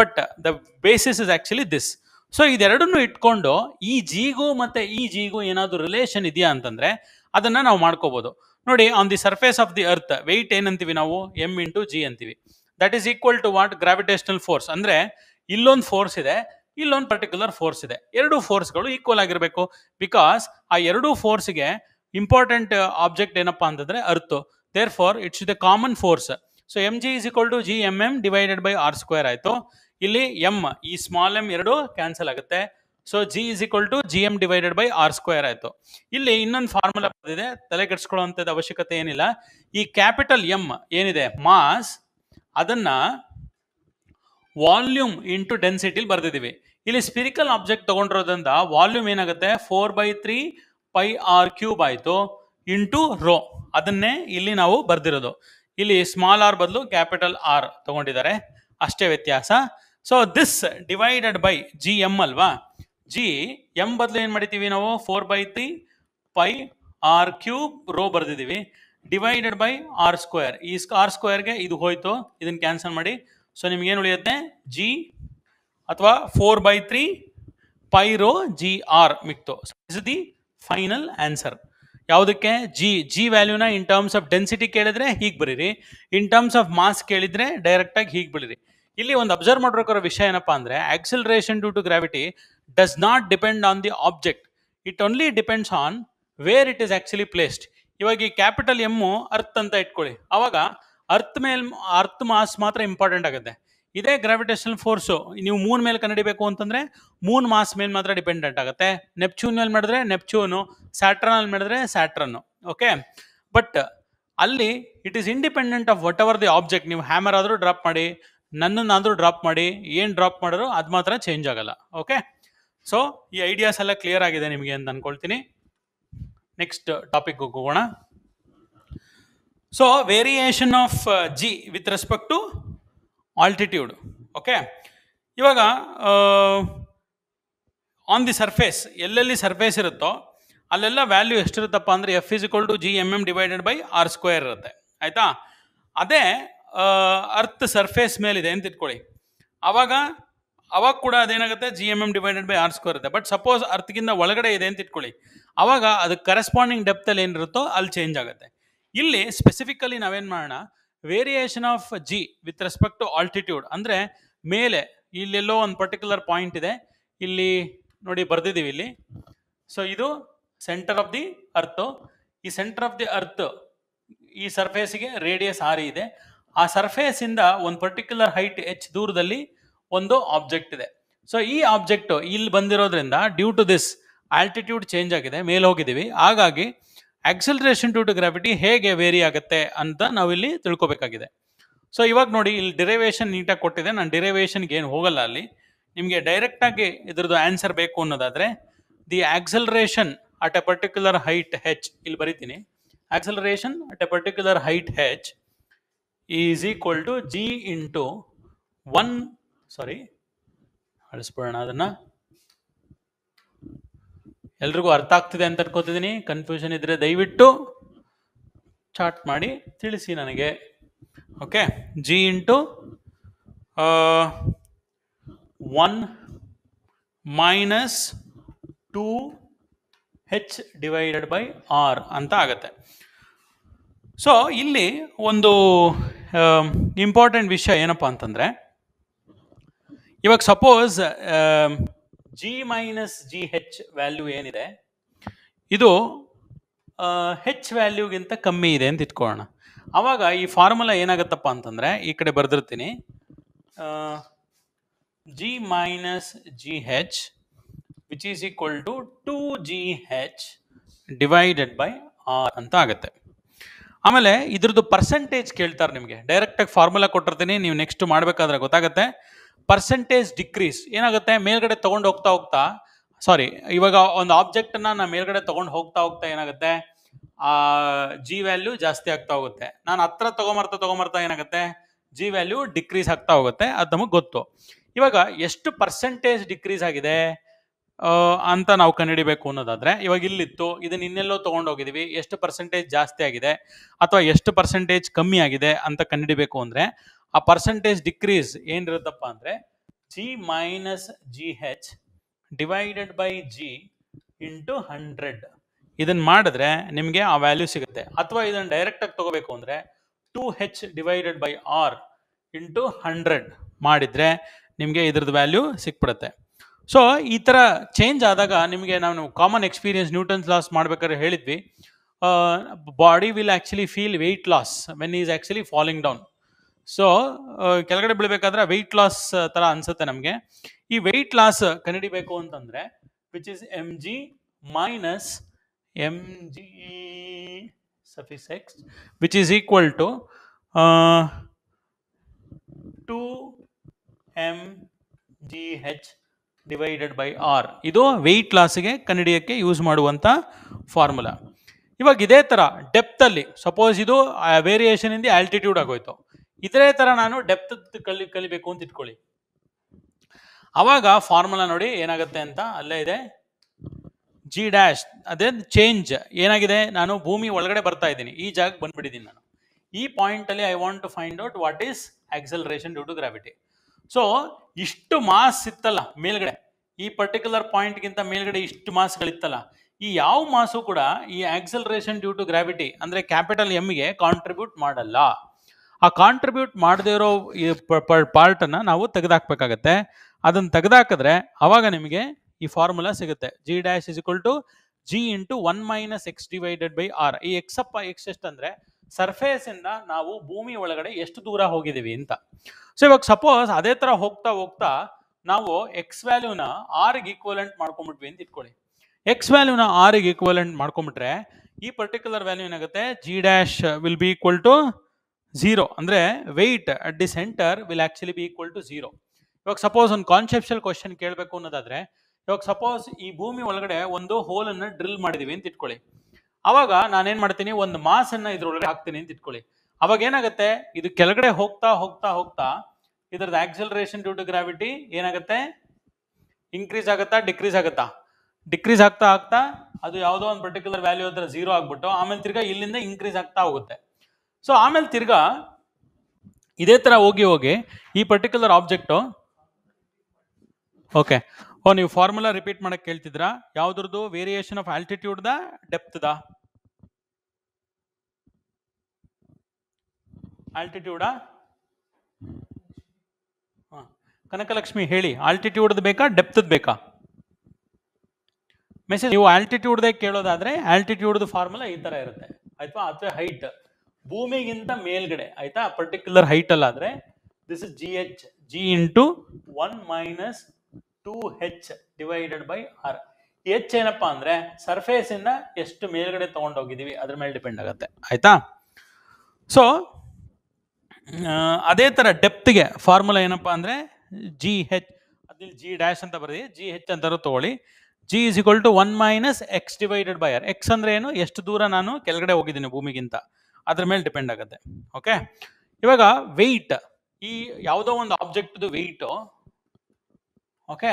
but the basis is actually this so ಇದೆರಡನ್ನೂ ಇಟ್ಕೊಂಡು ಈ ಜಿಗೂ ಮತ್ತೆ ಈ ಜಿಗೂ ಏನಾದರೂ ರಿಲೇಷನ್ ಇದೆಯಾ ಅಂತಂದ್ರೆ ಅದನ್ನ ನಾವು ಮಾಡ್ಕೋಬಹುದು ನೋಡಿ on the surface of the earth weight ಏನಂತೀವಿ ನಾವು ಎಮ್ ಇಂಟು ಜಿ ಅಂತೀವಿ that is equal to what gravitational force ಅಂದ್ರೆ ಇಲ್ಲೊಂದು ಫೋರ್ಸ್ ಇದೆ ಇಲ್ಲೊಂದು ಪರ್ಟಿಕ್ಯುಲರ್ ಫೋರ್ಸ್ ಇದೆ ಎರಡು ಫೋರ್ಸ್ಗಳು ಈಕ್ವಲ್ ಆಗಿರಬೇಕು ಬಿಕಾಸ್ ಆ ಎರಡು ಫೋರ್ಸ್ಗೆ ಇಂಪಾರ್ಟೆಂಟ್ ಆಬ್ಜೆಕ್ಟ್ ಏನಪ್ಪ ಅಂತಂದ್ರೆ earth therefore it's the common force so M G is equal to G M M divided by R square ಆಯಿತು ಇಲ್ಲಿ ಎಮ್ ಈ ಸ್ಮಾಲ್ ಎಮ್ ಎರಡು ಕ್ಯಾನ್ಸಲ್ ಆಗುತ್ತೆ so G is equal to G M divided by R square ಆಯಿತು ಇಲ್ಲಿ ಇನ್ನೊಂದು formula ಬಂದಿದೆ ತಲೆ ಕೆಡಿಸ್ಕೊಳ್ಳುವಂಥದ್ದು ಅವಶ್ಯಕತೆ ಏನಿಲ್ಲ ಈ ಕ್ಯಾಪಿಟಲ್ ಎಮ್ ಏನಿದೆ ಮಾಸ್ ಅದನ್ನು ವಾಲ್ಯೂಮ್ ಇಂಟು ಡೆನ್ಸಿಟಿಲಿ ಬರೆದಿದ್ದೀವಿ ಇಲ್ಲಿ ಸ್ಪಿರಿಕಲ್ ಆಬ್ಜೆಕ್ಟ್ ತೊಗೊಂಡಿರೋದ್ರಿಂದ ವಾಲ್ಯೂಮ್ ಏನಾಗುತ್ತೆ four by three pi R cube ಆಯಿತು ಇಂಟು ರೋ ಅದನ್ನೇ ಇಲ್ಲಿ ನಾವು ಬರೆದಿರೋದು ಇಲ್ಲಿ ಸ್ಮಾಲ್ ಆರ್ ಬದಲು ಕ್ಯಾಪಿಟಲ್ ಆರ್ ತಗೊಂಡಿದ್ದಾರೆ ಅಷ್ಟೇ ವ್ಯತ್ಯಾಸ so this divided by G M ಅಲ್ವಾ ಜಿ ಎಮ್ ಬದಲು ಏನು ಮಾಡಿದ್ದೀವಿ ನಾವು four by three pi R cube rho ಬರೆದಿದ್ದೀವಿ ಡಿವೈಡೆಡ್ ಬೈ ಆರ್ ಸ್ಕ್ವೇರ್ ಈ ಆರ್ ಸ್ಕ್ವೇರ್ಗೆ ಇದು ಹೋಯಿತು ಇದನ್ನು ಕ್ಯಾನ್ಸಲ್ ಮಾಡಿ ಸೊ ನಿಮ್ಗೆ ಏನು ಉಳಿಯುತ್ತೆ ಜಿ ಅಥವಾ four by three pi rho G R ಮಿಕ್ತು ದಿ ಫೈನಲ್ ಆನ್ಸರ್ ಯಾವುದಕ್ಕೆ ಜಿ ಜಿ ವ್ಯಾಲ್ಯೂನ ಇನ್ ಟರ್ಮ್ಸ್ ಆಫ್ ಡೆನ್ಸಿಟಿ ಕೇಳಿದ್ರೆ ಹೀಗೆ ಬರೀರಿ ಇನ್ ಟರ್ಮ್ಸ್ ಆಫ್ ಮಾಸ್ ಕೇಳಿದ್ರೆ ಡೈರೆಕ್ಟಾಗಿ ಹೀಗೆ ಬರೀರಿ ಇಲ್ಲಿ ಒಂದು ಅಬ್ಸರ್ವ್ ಮಾಡಿರೋ ವಿಷಯ ಏನಪ್ಪಾ ಅಂದರೆ acceleration due to gravity does not depend on the object it only depends on where it is actually placed ಇವಾಗ ಈ ಕ್ಯಾಪಿಟಲ್ ಎಮ್ಮು ಅರ್ತ್ ಅಂತ ಇಟ್ಕೊಳ್ಳಿ ಅವಾಗ ಅರ್ತ್ ಮೇಲ್ ಅರ್ತ್ ಮಾಸ್ ಮಾತ್ರ ಇಂಪಾರ್ಟೆಂಟ್ ಆಗುತ್ತೆ ಇದೇ ಗ್ರಾವಿಟೇಷನಲ್ ಫೋರ್ಸು ನೀವು ಮೂನ್ ಮೇಲೆ ಕನ್ನಡಿಬೇಕು ಅಂತಂದರೆ ಮೂನ್ ಮಾಸ್ ಮೇಲೆ ಮಾತ್ರ ಡಿಪೆಂಡೆಂಟ್ ಆಗುತ್ತೆ ನೆಪ್ಚೂನ್ ಮೇಲೆ ಮಾಡಿದ್ರೆ ನೆಪ್ಚೂನು ಸ್ಯಾಟ್ರನಲ್ಲಿ ಮಾಡಿದ್ರೆ ಸ್ಯಾಟ್ರನ್ನು ಓಕೆ ಬಟ್ ಅಲ್ಲಿ it is independent of whatever the object ನೀವು ಹ್ಯಾಮರ್ ಆದರೂ ಡ್ರಾಪ್ ಮಾಡಿ ನನ್ನನ್ನಾದರೂ ಡ್ರಾಪ್ ಮಾಡಿ ಏನು ಡ್ರಾಪ್ ಮಾಡಿದ್ರು ಅದು ಮಾತ್ರ ಚೇಂಜ್ ಆಗಲ್ಲ ಓಕೆ ಸೊ ಈ ಐಡಿಯಾಸ್ ಎಲ್ಲ ಕ್ಲಿಯರ್ ಆಗಿದೆ ನಿಮಗೆ ಅಂತ ಅಂದ್ಕೊಳ್ತೀನಿ ನೆಕ್ಸ್ಟ್ ಟಾಪಿಕ್ ಹೋಗೋಣ so variation of G with respect to altitude okay ಇವಾಗ ಆನ್ ದಿ ಸರ್ಫೇಸ್ ಎಲ್ಲೆಲ್ಲಿ ಸರ್ಫೇಸ್ ಇರುತ್ತೋ ಅಲ್ಲೆಲ್ಲ ವ್ಯಾಲ್ಯೂ ಎಷ್ಟಿರುತ್ತಪ್ಪ ಅಂದರೆ F is to G M M divided by R square ಇರುತ್ತೆ ಆಯಿತಾ ಅದೇ ಅರ್ತ್ ಸರ್ಫೇಸ್ ಮೇಲಿದೆ ಅಂತ ಇಟ್ಕೊಳ್ಳಿ ಆವಾಗ ಅವಾಗ ಕೂಡ ಅದೇನಾಗುತ್ತೆ G M M divided by R square ಇರುತ್ತೆ ಬಟ್ ಸಪೋಸ್ ಅರ್ತ್ಗಿಂತ ಒಳಗಡೆ ಇದೆ ಅಂತ ಇಟ್ಕೊಳ್ಳಿ ಆವಾಗ ಅದು ಕರೆಸ್ಪಾಂಡಿಂಗ್ ಡೆಪ್ತಲ್ಲಿ ಏನಿರುತ್ತೋ ಅಲ್ಲಿ ಚೇಂಜ್ ಆಗುತ್ತೆ ಇಲ್ಲಿ ಸ್ಪೆಸಿಫಿಕಲಿ ನಾವೇನು ಮಾಡೋಣ variation of G with respect to altitude ಅಂದರೆ ಮೇಲೆ ಇಲ್ಲೆಲ್ಲೋ ಒಂದು ಪರ್ಟಿಕ್ಯುಲರ್ ಪಾಯಿಂಟ್ ಇದೆ ಇಲ್ಲಿ ನೋಡಿ ಬರ್ದಿದ್ದೀವಿ ಇಲ್ಲಿ ಸೊ ಇದು ಸೆಂಟರ್ ಆಫ್ ದಿ ಅರ್ತ್ ಈ ಸೆಂಟರ್ ಆಫ್ ದಿ ಅರ್ತ್ ಈ ಸರ್ಫೇಸ್ಗೆ ರೇಡಿಯಸ್ ಹಾರಿ ಇದೆ ಆ ಸರ್ಫೇಸಿಂದ ಒಂದು ಪರ್ಟಿಕ್ಯುಲರ್ ಹೈಟ್ ಎಚ್ ದೂರದಲ್ಲಿ ಒಂದು ಆಬ್ಜೆಕ್ಟ್ ಇದೆ ಸೊ ಈ ಆಬ್ಜೆಕ್ಟು ಇಲ್ಲಿ ಬಂದಿರೋದ್ರಿಂದ due to this altitude change ಆಗಿದೆ ಮೇಲೆ ಹೋಗಿದ್ದೀವಿ ಹಾಗಾಗಿ ಆಕ್ಸಲ್ರೇಷನ್ ಟು ಟು ಗ್ರಾವಿಟಿ ಹೇಗೆ ವೇರಿ ಆಗುತ್ತೆ ಅಂತ ನಾವಿಲ್ಲಿ ತಿಳ್ಕೊಬೇಕಾಗಿದೆ ಸೊ ಇವಾಗ ನೋಡಿ ಇಲ್ಲಿ ಡಿರೈವೇಷನ್ ನೀಟಾಗಿ ಕೊಟ್ಟಿದೆ ನಾನು ಡಿರೈವೇಷನ್ಗೆ ಏನು ಹೋಗಲ್ಲ ಅಲ್ಲಿ ನಿಮಗೆ ಡೈರೆಕ್ಟಾಗಿ ಇದ್ರದ್ದು ಆನ್ಸರ್ ಬೇಕು ಅನ್ನೋದಾದರೆ the acceleration at a particular height h ಇಲ್ಲಿ ಬರಿತೀನಿ acceleration at a particular height h is equal to g into one sorry ಅಳಿಸ್ಬಿಡೋಣ ಅದನ್ನು ಎಲ್ರಿಗೂ ಅರ್ಥ ಆಗ್ತಿದೆ ಅಂತ ಅನ್ಕೋತಿದ್ದೀನಿ ಕನ್ಫ್ಯೂಷನ್ ಇದ್ರೆ ದಯವಿಟ್ಟು ಚಾಟ್ ಮಾಡಿ ತಿಳಿಸಿ ನನಗೆ okay g into one minus two h divided by r ಅಂತ ಆಗುತ್ತೆ ಸೊ ಇಲ್ಲಿ ಒಂದು ಇಂಪಾರ್ಟೆಂಟ್ ವಿಷಯ ಏನಪ್ಪ ಅಂತಂದರೆ ಇವಾಗ suppose g minus g h value ಏನಿದೆ ಇದು ಹೆಚ್ ವ್ಯಾಲ್ಯೂಗಿಂತ ಕಮ್ಮಿ ಇದೆ ಅಂತ ಇಟ್ಕೊಳ್ಳೋಣ ಆವಾಗ ಈ ಫಾರ್ಮುಲಾ ಏನಾಗತ್ತಪ್ಪ ಅಂತಂದ್ರೆ ಈ ಕಡೆ ಬರ್ದಿರ್ತೀನಿ g minus g h which is equal to two g h divided by r ಅಂತ ಆಗುತ್ತೆ ಆಮೇಲೆ ಇದ್ರದ್ದು ಪರ್ಸೆಂಟೇಜ್ ಕೇಳ್ತಾರೆ ನಿಮಗೆ ಡೈರೆಕ್ಟಾಗಿ ಫಾರ್ಮುಲಾ ಕೊಟ್ಟಿರ್ತೀನಿ ನೀವು ನೆಕ್ಸ್ಟ್ ಮಾಡಬೇಕಾದ್ರೆ ಗೊತ್ತಾಗುತ್ತೆ ಪರ್ಸೆಂಟೇಜ್ ಡಿಕ್ರೀಸ್ ಏನಾಗುತ್ತೆ ಮೇಲ್ಗಡೆ ತಗೊಂಡು ಹೋಗ್ತಾ ಹೋಗ್ತಾ ಸಾರಿ ಇವಾಗ ಒಂದು ಆಬ್ಜೆಕ್ಟನ್ನು ನಾನು ಮೇಲ್ಗಡೆ ತೊಗೊಂಡು ಹೋಗ್ತಾ ಹೋಗ್ತಾ ಏನಾಗುತ್ತೆ ಆ ಜಿ ವ್ಯಾಲ್ಯೂ ಜಾಸ್ತಿ ಆಗ್ತಾ ಹೋಗುತ್ತೆ ನಾನು ಹತ್ರ ತೊಗೊಂಬರ್ತಾ ತೊಗೊಂಬರ್ತಾ ಏನಾಗುತ್ತೆ ಜಿ ವ್ಯಾಲ್ಯೂ ಡಿಕ್ರೀಸ್ ಆಗ್ತಾ ಹೋಗುತ್ತೆ ಅದು ನಮಗೆ ಗೊತ್ತು ಇವಾಗ ಎಷ್ಟು ಪರ್ಸೆಂಟೇಜ್ ಡಿಕ್ರೀಸ್ ಆಗಿದೆ ಅಂತ ನಾವು ಕಂಡುಹಿಡಿಬೇಕು ಅನ್ನೋದಾದ್ರೆ ಇವಾಗ ಇಲ್ಲಿತ್ತು ಇದನ್ನ ಇನ್ನೆಲ್ಲೋ ತೊಗೊಂಡೋಗಿದ್ದೀವಿ ಎಷ್ಟು ಪರ್ಸೆಂಟೇಜ್ ಜಾಸ್ತಿ ಆಗಿದೆ ಅಥವಾ ಎಷ್ಟು ಪರ್ಸೆಂಟೇಜ್ ಕಮ್ಮಿ ಆಗಿದೆ ಅಂತ ಕಂಡುಹಿಡಿಬೇಕು ಅಂದ್ರೆ ಆ ಪರ್ಸೆಂಟೇಜ್ ಡಿಕ್ರೀಸ್ ಏನಿರುತ್ತಪ್ಪ ಅಂದ್ರೆ g minus g h divided by g into hundred ಇದನ್ನ ಮಾಡಿದ್ರೆ ನಿಮಗೆ ಆ ವ್ಯಾಲ್ಯೂ ಸಿಗುತ್ತೆ ಅಥವಾ ಇದನ್ನು ಡೈರೆಕ್ಟಾಗಿ ತಗೋಬೇಕು ಅಂದರೆ two h divided by r into hundred ಮಾಡಿದರೆ ನಿಮಗೆ ಇದ್ರದ್ದು ವ್ಯಾಲ್ಯೂ ಸಿಕ್ಬಿಡುತ್ತೆ ಸೊ ಈ ಥರ ಚೇಂಜ್ ಆದಾಗ ನಿಮಗೆ ನಾನು ಕಾಮನ್ ಎಕ್ಸ್ಪೀರಿಯನ್ಸ್ ನ್ಯೂಟನ್ಸ್ ಲಾಸ್ ಮಾಡ್ಬೇಕಾದ್ರೆ ಹೇಳಿದ್ವಿ body will actually feel weight loss men is actually falling down so ಕೆಳಗಡೆ ಬೀಳಬೇಕಾದ್ರೆ ವೆಯ್ಟ್ ಲಾಸ್ ಥರ ಅನಿಸುತ್ತೆ ನಮಗೆ ಈ ವೆಯ್ಟ್ ಲಾಸ್ ಕನ್ನಡಿಬೇಕು ಅಂತಂದರೆ which is m g minus m g ಸಫಿಸೆಕ್ಸ್ which is equal to two m g h divided by r ಇದು ವೆಯ್ಟ್ ಲಾಸ್ಗೆ ಕನ್ನಡಿಯಕ್ಕೆ ಯೂಸ್ ಮಾಡುವಂಥ ಫಾರ್ಮುಲಾ ಇವಾಗ ಇದೇ ಥರ ಡೆಪ್ತಲ್ಲಿ ಸಪೋಸ್ ಇದು ವೇರಿಯೇಷನ್ ಇಂದ ಆಲ್ಟಿಟ್ಯೂಡ್ ಆಗೋಯ್ತು ಇದೇ ಥರ ನಾನು ಡೆಪ್ತ್ ಕಲಿ ಕಲಿಬೇಕು ಅಂತ ಇಟ್ಕೊಳ್ಳಿ ಆವಾಗ ಫಾರ್ಮುಲಾ ನೋಡಿ ಏನಾಗುತ್ತೆ ಅಂತ ಅಲ್ಲೇ ಇದೆ ಜಿ ಡ್ಯಾಶ್ ಅದೇ ಚೇಂಜ್ ಏನಾಗಿದೆ ನಾನು ಭೂಮಿ ಒಳಗಡೆ ಬರ್ತಾ ಇದ್ದೀನಿ ಈ ಜಾಗಕ್ಕೆ ಬಂದ್ಬಿಟ್ಟಿದ್ದೀನಿ ನಾನು ಈ ಪಾಯಿಂಟಲ್ಲಿ I want to find out what is acceleration due to gravity so ಇಷ್ಟು ಮಾಸ್ ಇತ್ತಲ್ಲ ಮೇಲ್ಗಡೆ ಈ ಪರ್ಟಿಕ್ಯುಲರ್ ಪಾಯಿಂಟ್ಗಿಂತ ಮೇಲ್ಗಡೆ ಇಷ್ಟು ಮಾಸ್ಗಳಿತ್ತಲ್ಲ ಈ ಯಾವ ಮಾಸು ಕೂಡ ಈ ಆಕ್ಸಲರೇಷನ್ ಡ್ಯೂ ಟು ಗ್ರಾವಿಟಿ ಅಂದರೆ ಕ್ಯಾಪಿಟಲ್ ಎಮ್ಗೆ ಕಾಂಟ್ರಿಬ್ಯೂಟ್ ಮಾಡಲ್ಲ ಆ ಕಾಂಟ್ರಿಬ್ಯೂಟ್ ಮಾಡದೇ ಇರೋ ಈ ಪಾರ್ಟನ್ನು ನಾವು ತೆಗೆದಾಕ್ಬೇಕಾಗತ್ತೆ ಅದನ್ನು ತೆಗೆದಾಕಿದ್ರೆ ಆವಾಗ ನಿಮಗೆ ಈ ಫಾರ್ಮುಲಾ ಸಿಗುತ್ತೆ g dash is equal to g into one minus x divided by r ಈ ಎಕ್ಸಪ್ಪ ಎಕ್ಸ್ ಎಷ್ಟಂದರೆ ಸರ್ಫೇಸ್ ಇಂದ ನಾವು ಭೂಮಿ ಒಳಗಡೆ ಎಷ್ಟು ದೂರ ಹೋಗಿದ್ದೀವಿ ಅಂತ ಸೊ ಇವಾಗ ಸಪೋಸ್ ಅದೇ ತರ ಹೋಗ್ತಾ ಹೋಗ್ತಾ ನಾವು ಎಕ್ಸ್ ವ್ಯಾಲ್ಯೂನ ಆರ್ಗೆ ಈಕ್ವಲೆಂಟ್ ಮಾಡ್ಕೊಂಬಿಟ್ವಿ ಅಂತ ಇಟ್ಕೊಳ್ಳಿ ಎಕ್ಸ್ ವ್ಯಾಲ್ಯೂನ ಆರ್ಗೆ ಈಕ್ವಲೆಂಟ್ ಮಾಡ್ಕೊಂಬಿಟ್ರೆ ಈ ಪರ್ಟಿಕ್ಯುಲರ್ ವ್ಯಾಲ್ಯೂ ಏನಾಗುತ್ತೆ g dash will be equal to zero ಅಂದರೆ weight at the centre will actually be equal to zero ಇವಾಗ ಸಪೋಸ್ ಒಂದು ಕಾನ್ಸೆಪ್ಷಲ್ ಕ್ವಶನ್ ಕೇಳಬೇಕು ಅನ್ನೋದಾದ್ರೆ ಇವಾಗ ಸಪೋಸ್ ಈ ಭೂಮಿ ಒಳಗಡೆ ಒಂದು ಹೋಲನ್ನು ಡ್ರಿಲ್ ಮಾಡಿದ್ದೀವಿ ಅಂತ ಇಟ್ಕೊಳ್ಳಿ ಅವಾಗ ನಾನೇನ್ ಮಾಡ್ತೀನಿ ಒಂದು ಮಾಸನ್ನ ಇದ್ರೊಳಗಡೆ ಹಾಕ್ತೀನಿ ಅಂತ ಇಟ್ಕೊಳ್ಳಿ ಅವಾಗ ಏನಾಗುತ್ತೆ ಇದು ಕೆಳಗಡೆ ಹೋಗ್ತಾ ಹೋಗ್ತಾ ಹೋಗ್ತಾ ಇದ್ರದ್ದು ಆಕ್ಸಲರೇಷನ್ ಡ್ಯೂ ಟು ಗ್ರಾವಿಟಿ ಏನಾಗುತ್ತೆ ಇನ್ಕ್ರೀಸ್ ಆಗುತ್ತಾ ಡಿಕ್ರೀಸ್ ಆಗುತ್ತಾ ಡಿಕ್ರೀಸ್ ಆಗ್ತಾ ಆಗ್ತಾ ಅದು ಯಾವುದೋ ಒಂದು ಪರ್ಟಿಕ್ಯುಲರ್ ವ್ಯಾಲ್ಯೂ ಹತ್ರ ಝೀರೋ ಆಗ್ಬಿಟ್ಟು ಆಮೇಲೆ ತಿರ್ಗಾ ಇಲ್ಲಿಂದ ಇನ್ಕ್ರೀಸ್ ಆಗ್ತಾ ಹೋಗುತ್ತೆ ಸೊ ಆಮೇಲೆ ತಿರ್ಗಾ ಇದೇ ತರ ಹೋಗಿ ಹೋಗಿ ಈ ಪರ್ಟಿಕ್ಯುಲರ್ ಆಬ್ಜೆಕ್ಟು ಓಕೆ ಓ ನೀವು ಫಾರ್ಮುಲಾ ರಿಪೀಟ್ ಮಾಡಕ್ಕೆ ಕೇಳ್ತಿದ್ರಾ ಯಾವ್ದ್ರದ್ದು variation of altitude the depth the ಆಲ್ಟಿಟ್ಯೂಡಾ ಕನಕಲಕ್ಷ್ಮಿ ಹೇಳಿ ಆಲ್ಟಿಟ್ಯೂಡ್ದು ಬೇಕಾ ಡೆಪ್ತ್ ಬೇಕಾ ಮೆಸೇಜ್ ನೀವು ಆಲ್ಟಿಟ್ಯೂಡ್ದೇ ಕೇಳೋದಾದ್ರೆ ಆಲ್ಟಿಟ್ಯೂಡ್ದು ಫಾರ್ಮುಲಾ ಈ ತರ ಇರುತ್ತೆ ಆಯ್ತಾ ಅಥವಾ ಹೈಟ್ ಭೂಮಿಗಿಂತ ಮೇಲ್ಗಡೆ ಆಯ್ತಾ ಪರ್ಟಿಕ್ಯುಲರ್ ಹೈಟ್ ಅಲ್ಲಾದ್ರೆ this is g h g into one minus two h divided by r h ಏನಪ್ಪಾ ಅಂದ್ರೆ ಸರ್ಫೇಸ್ ಇಂದ ಎಷ್ಟು ಮೇಲ್ಗಡೆ ತಗೊಂಡೋಗಿದೀವಿ ಅದ್ರ ಮೇಲೆ ಡಿಪೆಂಡ್ ಆಗುತ್ತೆ ಆಯ್ತಾ ಸೊ ಅದೇ ಥರ ಡೆಪ್ತ್ಗೆ ಫಾರ್ಮುಲಾ ಏನಪ್ಪ ಅಂದರೆ ಜಿ ಹೆಚ್ ಅದಿಲ್ಲಿ ಜಿ ಡ್ಯಾಶ್ ಅಂತ ಬರೆದಿ ಜಿ ಹೆಚ್ ಅಂತಾರೂ ತೊಗೊಳ್ಳಿ g is equal to one minus x divided by r x ಅಂದರೆ ಏನು ಎಷ್ಟು ದೂರ ನಾನು ಕೆಳಗಡೆ ಹೋಗಿದ್ದೀನಿ ಭೂಮಿಗಿಂತ ಅದ್ರ ಮೇಲೆ ಡಿಪೆಂಡ್ ಆಗುತ್ತೆ ಓಕೆ ಇವಾಗ ವೆಯ್ಟ್ ಈ ಯಾವುದೋ ಒಂದು ಆಬ್ಜೆಕ್ಟ್ದು weight okay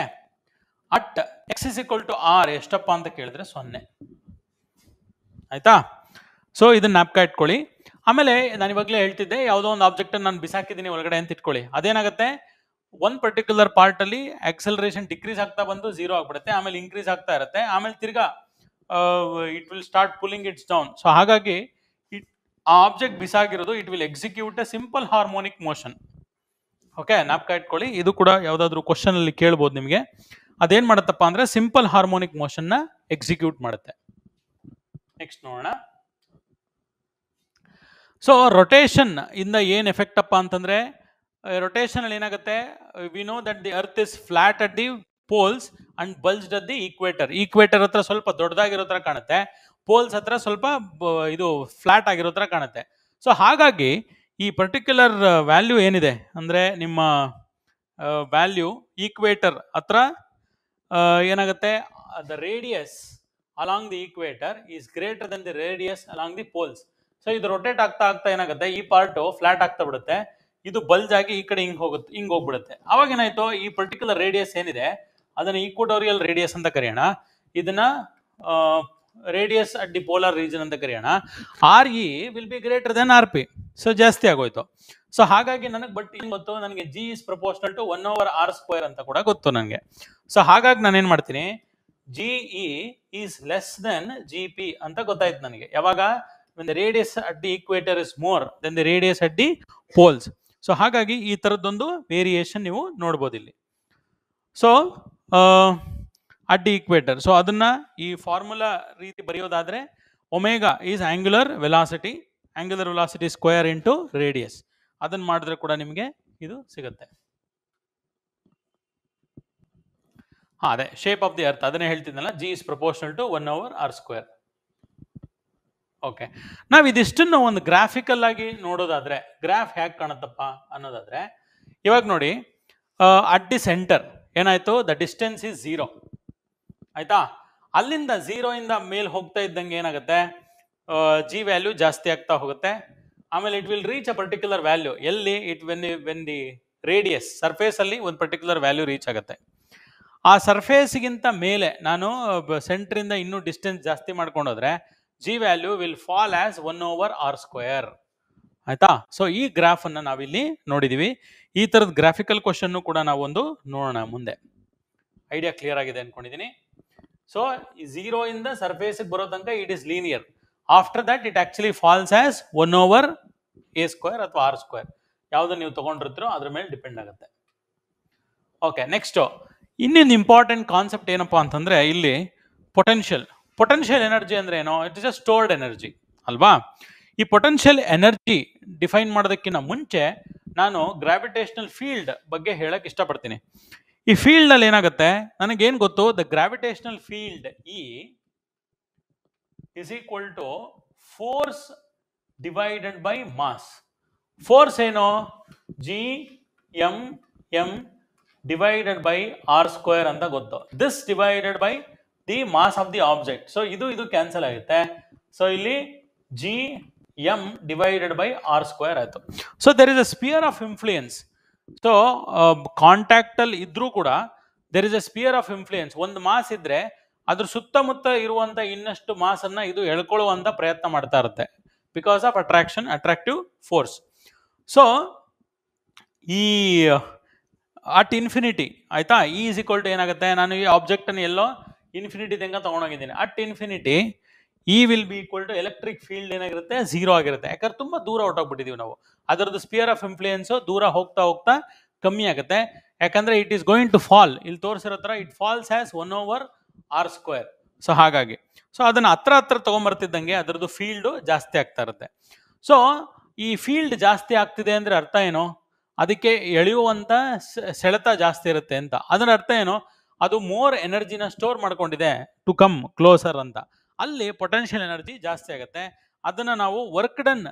at x is equal to r ಎಷ್ಟಪ್ಪ ಅಂತ ಕೇಳಿದ್ರೆ ಸೊನ್ನೆ ಆಯ್ತಾ ಸೊ ಇದನ್ನ ನಾಪ್ಕಾ ಇಟ್ಕೊಳ್ಳಿ ಆಮೇಲೆ ನಾನು ಇವಾಗಲೇ ಹೇಳ್ತಿದ್ದೆ ಯಾವುದೋ ಒಂದು ಆಬ್ಜೆಕ್ಟ್ ನಾನು ಬಿಸಾಕಿದ್ದೀನಿ ಒಳಗಡೆ ಅಂತ ಇಟ್ಕೊಳ್ಳಿ ಅದೇನಾಗುತ್ತೆ ಒಂದು ಪರ್ಟಿಕ್ಯುಲರ್ ಪಾರ್ಟ್ ಅಲ್ಲಿ ಆಕ್ಸಲರೇಷನ್ ಡಿಕ್ರೀಸ್ ಆಗ್ತಾ ಬಂದು ಝೀರೋ ಆಗ್ಬಿಡುತ್ತೆ ಆಮೇಲೆ ಇನ್ಕ್ರೀಸ್ ಆಗ್ತಾ ಇರುತ್ತೆ ಆಮೇಲೆ ತಿರ್ಗಾ it will start pulling it's down so ಹಾಗಾಗಿ ಇಟ್ ಆ ಆಬ್ಜೆಕ್ಟ್ ಬಿಸಾಗಿರೋದು it will execute a simple harmonic motion okay ನಾಪ್ಕ ಇಟ್ಕೊಳ್ಳಿ ಇದು ಕೂಡ ಯಾವುದಾದ್ರೂ ಕ್ವಶನ್ ಅಲ್ಲಿ ಕೇಳ್ಬೋದು ನಿಮಗೆ ಅದೇನ್ ಮಾಡುತ್ತಪ್ಪ ಅಂದ್ರೆ ಸಿಂಪಲ್ ಹಾರ್ಮೋನಿಕ್ ಮೋಷನ್ನ ಎಕ್ಸಿಕ್ಯೂಟ್ ಮಾಡುತ್ತೆ ನೆಕ್ಸ್ಟ್ ನೋಡೋಣ ಸೊ ರೊಟೇಷನ್ ಇಂದ ಏನು ಎಫೆಕ್ಟ್ ಅಪ್ಪ ಅಂತಂದರೆ ರೊಟೇಷನಲ್ಲಿ ಏನಾಗುತ್ತೆ we know that the earth is flat at the poles and bulged at the equator equator ಹತ್ರ ಸ್ವಲ್ಪ ದೊಡ್ಡದಾಗಿರೋ ಥರ ಕಾಣುತ್ತೆ ಪೋಲ್ಸ್ ಹತ್ರ ಸ್ವಲ್ಪ ಇದು ಫ್ಲಾಟ್ ಆಗಿರೋ ಥರ ಕಾಣುತ್ತೆ ಸೊ ಹಾಗಾಗಿ ಈ ಪರ್ಟಿಕ್ಯುಲರ್ ವ್ಯಾಲ್ಯೂ ಏನಿದೆ ಅಂದರೆ ನಿಮ್ಮ ವ್ಯಾಲ್ಯೂ ಈಕ್ವೇಟರ್ ಹತ್ರ ಏನಾಗುತ್ತೆ the radius along the equator is greater than the radius along the poles so ಇದು ರೊಟೇಟ್ ಆಗ್ತಾ ಆಗ್ತಾ ಏನಾಗುತ್ತೆ ಈ ಪಾರ್ಟ್ ಫ್ಲಾಟ್ ಆಗ್ತಾ ಬಿಡುತ್ತೆ ಇದು ಬಲ್ಜ್ ಆಗಿ ಈ ಕಡೆ ಹಿಂಗ್ ಹೋಗುತ್ತೆ ಹಿಂಗ್ ಹೋಗ್ಬಿಡುತ್ತೆ ಅವಾಗ ಏನಾಯ್ತು ಈ ಪರ್ಟಿಕ್ಯುಲರ್ ರೇಡಿಯಸ್ ಏನಿದೆ ಅದನ್ನ ಈಕ್ವಟೋರಿಯಲ್ ರೇಡಿಯಸ್ ಅಂತ ಕರೆಯೋಣ ಇದನ್ನ radius at the polar region ಅಂತ ಕರೆಯೋಣ r e will be greater than r p so ಜಾಸ್ತಿ ಆಗೋಯ್ತು ಸೊ ಹಾಗಾಗಿ ನನಗೆ ಬಟ್ ಏನ್ ಗೊತ್ತು ನನಗೆ g is proportional to one over r square ಅಂತ ಕೂಡ ಗೊತ್ತು ನನಗೆ ಸೊ ಹಾಗಾಗಿ ನಾನು ಏನು ಮಾಡ್ತೀನಿ g e is less than g p ಅಂತ ಗೊತ್ತಾಯ್ತು ನನಗೆ ಯಾವಾಗ radius the radius at the equator is more than the radius at so ಹಾಗಾಗಿ ಈ ಥರದ್ದೊಂದು ವೇರಿಯೇಷನ್ ನೀವು ನೋಡ್ಬೋದು ಇಲ್ಲಿ ಸೊ ಅಡ್ಡಿ ಇಕ್ವೇಟರ್ ಈಕ್ವೇಟರ್ ಸೊ ಅದನ್ನು ಈ ಫಾರ್ಮುಲಾ ರೀತಿ ಬರೆಯೋದಾದರೆ omega is angular velocity angular velocity square into radius ಅದನ್ನು ಮಾಡಿದ್ರೆ ಕೂಡ ನಿಮಗೆ ಇದು ಸಿಗುತ್ತೆ ಹಾಂ ಅದೇ ಶೇಪ್ ಆಫ್ ದಿ ಅರ್ತ್ ಅದನ್ನೇ ಹೇಳ್ತಿದ್ದಲ್ಲ g is proportional to one over r square okay ನಾವು ಇದಿಷ್ಟನ್ನು ಒಂದು ಗ್ರಾಫಿಕಲ್ ಆಗಿ ನೋಡೋದಾದ್ರೆ ಗ್ರಾಫ್ ಹೇಗೆ ಕಾಣುತ್ತಪ್ಪ ಅನ್ನೋದಾದ್ರೆ ಇವಾಗ ನೋಡಿ ಅಟ್ ದಿ ಸೆಂಟರ್ ಏನಾಯ್ತು ದ ಡಿಸ್ಟೆನ್ಸ್ ಇಸ್ ಝೀರೋ ಆಯ್ತಾ ಅಲ್ಲಿಂದ ಝೀರೋ ಇಂದ ಮೇಲ್ ಹೋಗ್ತಾ ಇದ್ದಂಗೆ ಏನಾಗುತ್ತೆ ಜಿ ವ್ಯಾಲ್ಯೂ ಜಾಸ್ತಿ ಆಗ್ತಾ ಹೋಗುತ್ತೆ ಆಮೇಲೆ it will reach a particular value ಎಲ್ಲಿ it when when the radius surface ಅಲ್ಲಿ ಒಂದು ಪರ್ಟಿಕ್ಯುಲರ್ ವ್ಯಾಲ್ಯೂ ರೀಚ್ ಆಗುತ್ತೆ ಆ ಸರ್ಫೇಸ್ಗಿಂತ ಮೇಲೆ ನಾನು ಸೆಂಟ್ರಿಂದ ಇನ್ನೂ ಡಿಸ್ಟೆನ್ಸ್ ಜಾಸ್ತಿ ಮಾಡ್ಕೊಂಡೋದ್ರೆ g value will fall as one over r square ಆಯ್ತಾ ಸೊ ಈ ಗ್ರಾಫ್ ಅನ್ನ ನಾವಿಲ್ಲಿ ನೋಡಿದೀವಿ ಈ ತರದ ಗ್ರಾಫಿಕಲ್ ಕ್ವಶನ್ ಕೂಡ ನಾವೊಂದು ನೋಡೋಣ ಮುಂದೆ ಐಡಿಯಾ ಕ್ಲಿಯರ್ ಆಗಿದೆ ಅನ್ಕೊಂಡಿದೀನಿ ಸೊ ಝೀರೋ ಇಂದ ಸರ್ಫೇಸ್ ಬರೋ ತನಕ it is linear after that it actually falls as one over a square ಅಥವಾ ಆರ್ ಸ್ಕ್ವೇರ್ ಯಾವ್ದು ನೀವು ತಗೊಂಡಿರ್ತೀರೋ ಅದ್ರ ಮೇಲೆ ಡಿಪೆಂಡ್ ಆಗುತ್ತೆ ಓಕೆ ನೆಕ್ಸ್ಟ್ ಇನ್ನೊಂದು ಇಂಪಾರ್ಟೆಂಟ್ ಕಾನ್ಸೆಪ್ಟ್ ಏನಪ್ಪಾ ಅಂತಂದ್ರೆ ಇಲ್ಲಿ ಪೊಟೆನ್ಷಿಯಲ್ ಪೊಟೆನ್ಷಿಯಲ್ ಎನರ್ಜಿ ಅಂದ್ರೆ ಏನೋ it is a stored energy ಅಲ್ವಾ ಈ ಪೊಟೆನ್ಷಿಯಲ್ ಎನರ್ಜಿ ಡಿಫೈನ್ ಮಾಡೋದಕ್ಕಿಂತ ಮುಂಚೆ ನಾನು ಗ್ರಾವಿಟೇಷನಲ್ ಫೀಲ್ಡ್ ಬಗ್ಗೆ ಹೇಳಕ್ ಇಷ್ಟಪಡ್ತೀನಿ ಈ ಫೀಲ್ಡ್ ಅಲ್ಲಿ ಏನಾಗುತ್ತೆ ನನಗೇನು ಗೊತ್ತು the gravitational field e is equal to force divided by mass force ಏನು g m m divided by R square ಅಂತ ಗೊತ್ತು this divided by the mass of the object so ಇದು ಇದು ಕ್ಯಾನ್ಸಲ್ ಆಗುತ್ತೆ ಸೊ ಇಲ್ಲಿ g m divided by R square ಆಯಿತು so there is a sphere of influence so ಕಾಂಟ್ಯಾಕ್ಟಲ್ಲಿ ಇದ್ರೂ ಕೂಡ there is a sphere of influence ಒಂದು mass ಇದ್ರೆ ಅದ್ರ ಸುತ್ತಮುತ್ತ ಇರುವಂಥ ಇನ್ನಷ್ಟು ಮಾಸನ್ನು ಇದು ಎಳ್ಕೊಳ್ಳುವಂತ ಪ್ರಯತ್ನ ಮಾಡ್ತಾ ಇರುತ್ತೆ because of attraction attractive force so ಈ ಅಟ್ uh, ಇನ್ಫಿನಿಟಿ ಆಯ್ತಾ ಈ ಈಸ್ ಈಕ್ವಲ್ ಟು ಏನಾಗುತ್ತೆ ನಾನು ಈ ಆಬ್ಜೆಕ್ಟನ್ನು ಎಲ್ಲೋ ಇನ್ಫಿನಿಟಿ ತನಕ ತೊಗೊಂಡೋಗಿದ್ದೀನಿ at infinity e will be equal to electric field ಏನಾಗಿರುತ್ತೆ ಝೀರೋ ಆಗಿರುತ್ತೆ ಯಾಕಂದ್ರೆ ತುಂಬ ದೂರ ಹೊಟ್ಟೋಗ್ಬಿಟ್ಟಿದ್ದೀವಿ ನಾವು ಅದರದ್ದು ಸ್ಪಿಯರ್ ಆಫ್ ಇನ್ಫ್ಲೂಯೆನ್ಸು ದೂರ ಹೋಗ್ತಾ ಹೋಗ್ತಾ ಕಮ್ಮಿ ಆಗುತ್ತೆ ಯಾಕಂದರೆ it is going to fall ಇಲ್ಲಿ ತೋರಿಸಿರೋ ಥರ it falls has one over r square so ಹಾಗಾಗಿ ಸೊ ಅದನ್ನು ಹತ್ರ ಹತ್ರ ತೊಗೊಂಬರ್ತಿದ್ದಂಗೆ ಅದರದ್ದು ಫೀಲ್ಡು ಜಾಸ್ತಿ ಆಗ್ತಾ ಇರುತ್ತೆ ಸೊ ಈ ಫೀಲ್ಡ್ ಜಾಸ್ತಿ ಆಗ್ತಿದೆ ಅಂದರೆ ಅರ್ಥ ಏನು ಅದಕ್ಕೆ ಎಳೆಯುವಂಥ ಸೆಳೆತ ಜಾಸ್ತಿ ಇರುತ್ತೆ ಅಂತ ಅದರ ಅರ್ಥ ಏನು ಅದು ಮೋರ್ ಎನರ್ಜಿನ ಸ್ಟೋರ್ ಮಾಡ್ಕೊಂಡಿದೆ ಟು ಕಮ್ ಕ್ಲೋಸರ್ ಅಂತ ಅಲ್ಲಿ ಪೊಟೆನ್ಷಿಯಲ್ ಎನರ್ಜಿ ಜಾಸ್ತಿ ಆಗುತ್ತೆ ಅದನ್ನು ನಾವು ವರ್ಕ್ ಡನ್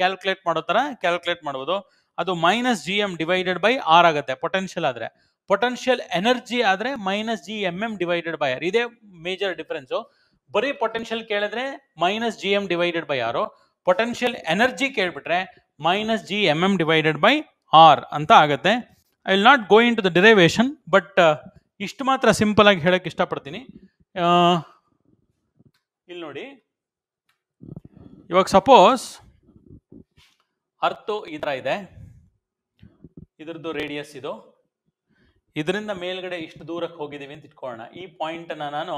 ಕ್ಯಾಲ್ಕುಲೇಟ್ ಮಾಡೋ ಥರ ಕ್ಯಾಲ್ಕುಲೇಟ್ ಮಾಡ್ಬೋದು ಅದು minus g M divided by r ಆಗುತ್ತೆ ಪೊಟೆನ್ಷಿಯಲ್ ಆದರೆ ಪೊಟೆನ್ಷಿಯಲ್ ಎನರ್ಜಿ ಆದರೆ minus g M M divided by r ಇದೇ ಮೇಜರ್ ಡಿಫ್ರೆನ್ಸು ಬರೀ ಪೊಟೆನ್ಷಿಯಲ್ ಕೇಳಿದ್ರೆ minus g M divided by r potential energy ಕೇಳಿಬಿಟ್ರೆ minus g M M divided by r ಅಂತ ಆಗುತ್ತೆ I will not go to the derivation but ಇಷ್ಟು ಮಾತ್ರ simple ಆಗಿ ಹೇಳಕ್ಕೆ ಇಷ್ಟಪಡ್ತೀನಿ ಇಲ್ಲಿ ನೋಡಿ ಇವಾಗ ಸಪೋಸ್ ಅರ್ತು ಈ ಥರ ಇದೆ ಇದರದ್ದು ರೇಡಿಯಸ್ ಇದು ಇದರಿಂದ ಮೇಲ್ಗಡೆ ಇಷ್ಟು ದೂರಕ್ಕೆ ಹೋಗಿದ್ದೀವಿ ಅಂತ ಇಟ್ಕೊಳ್ಳೋಣ ಈ ಪಾಯಿಂಟನ್ನು ನಾನು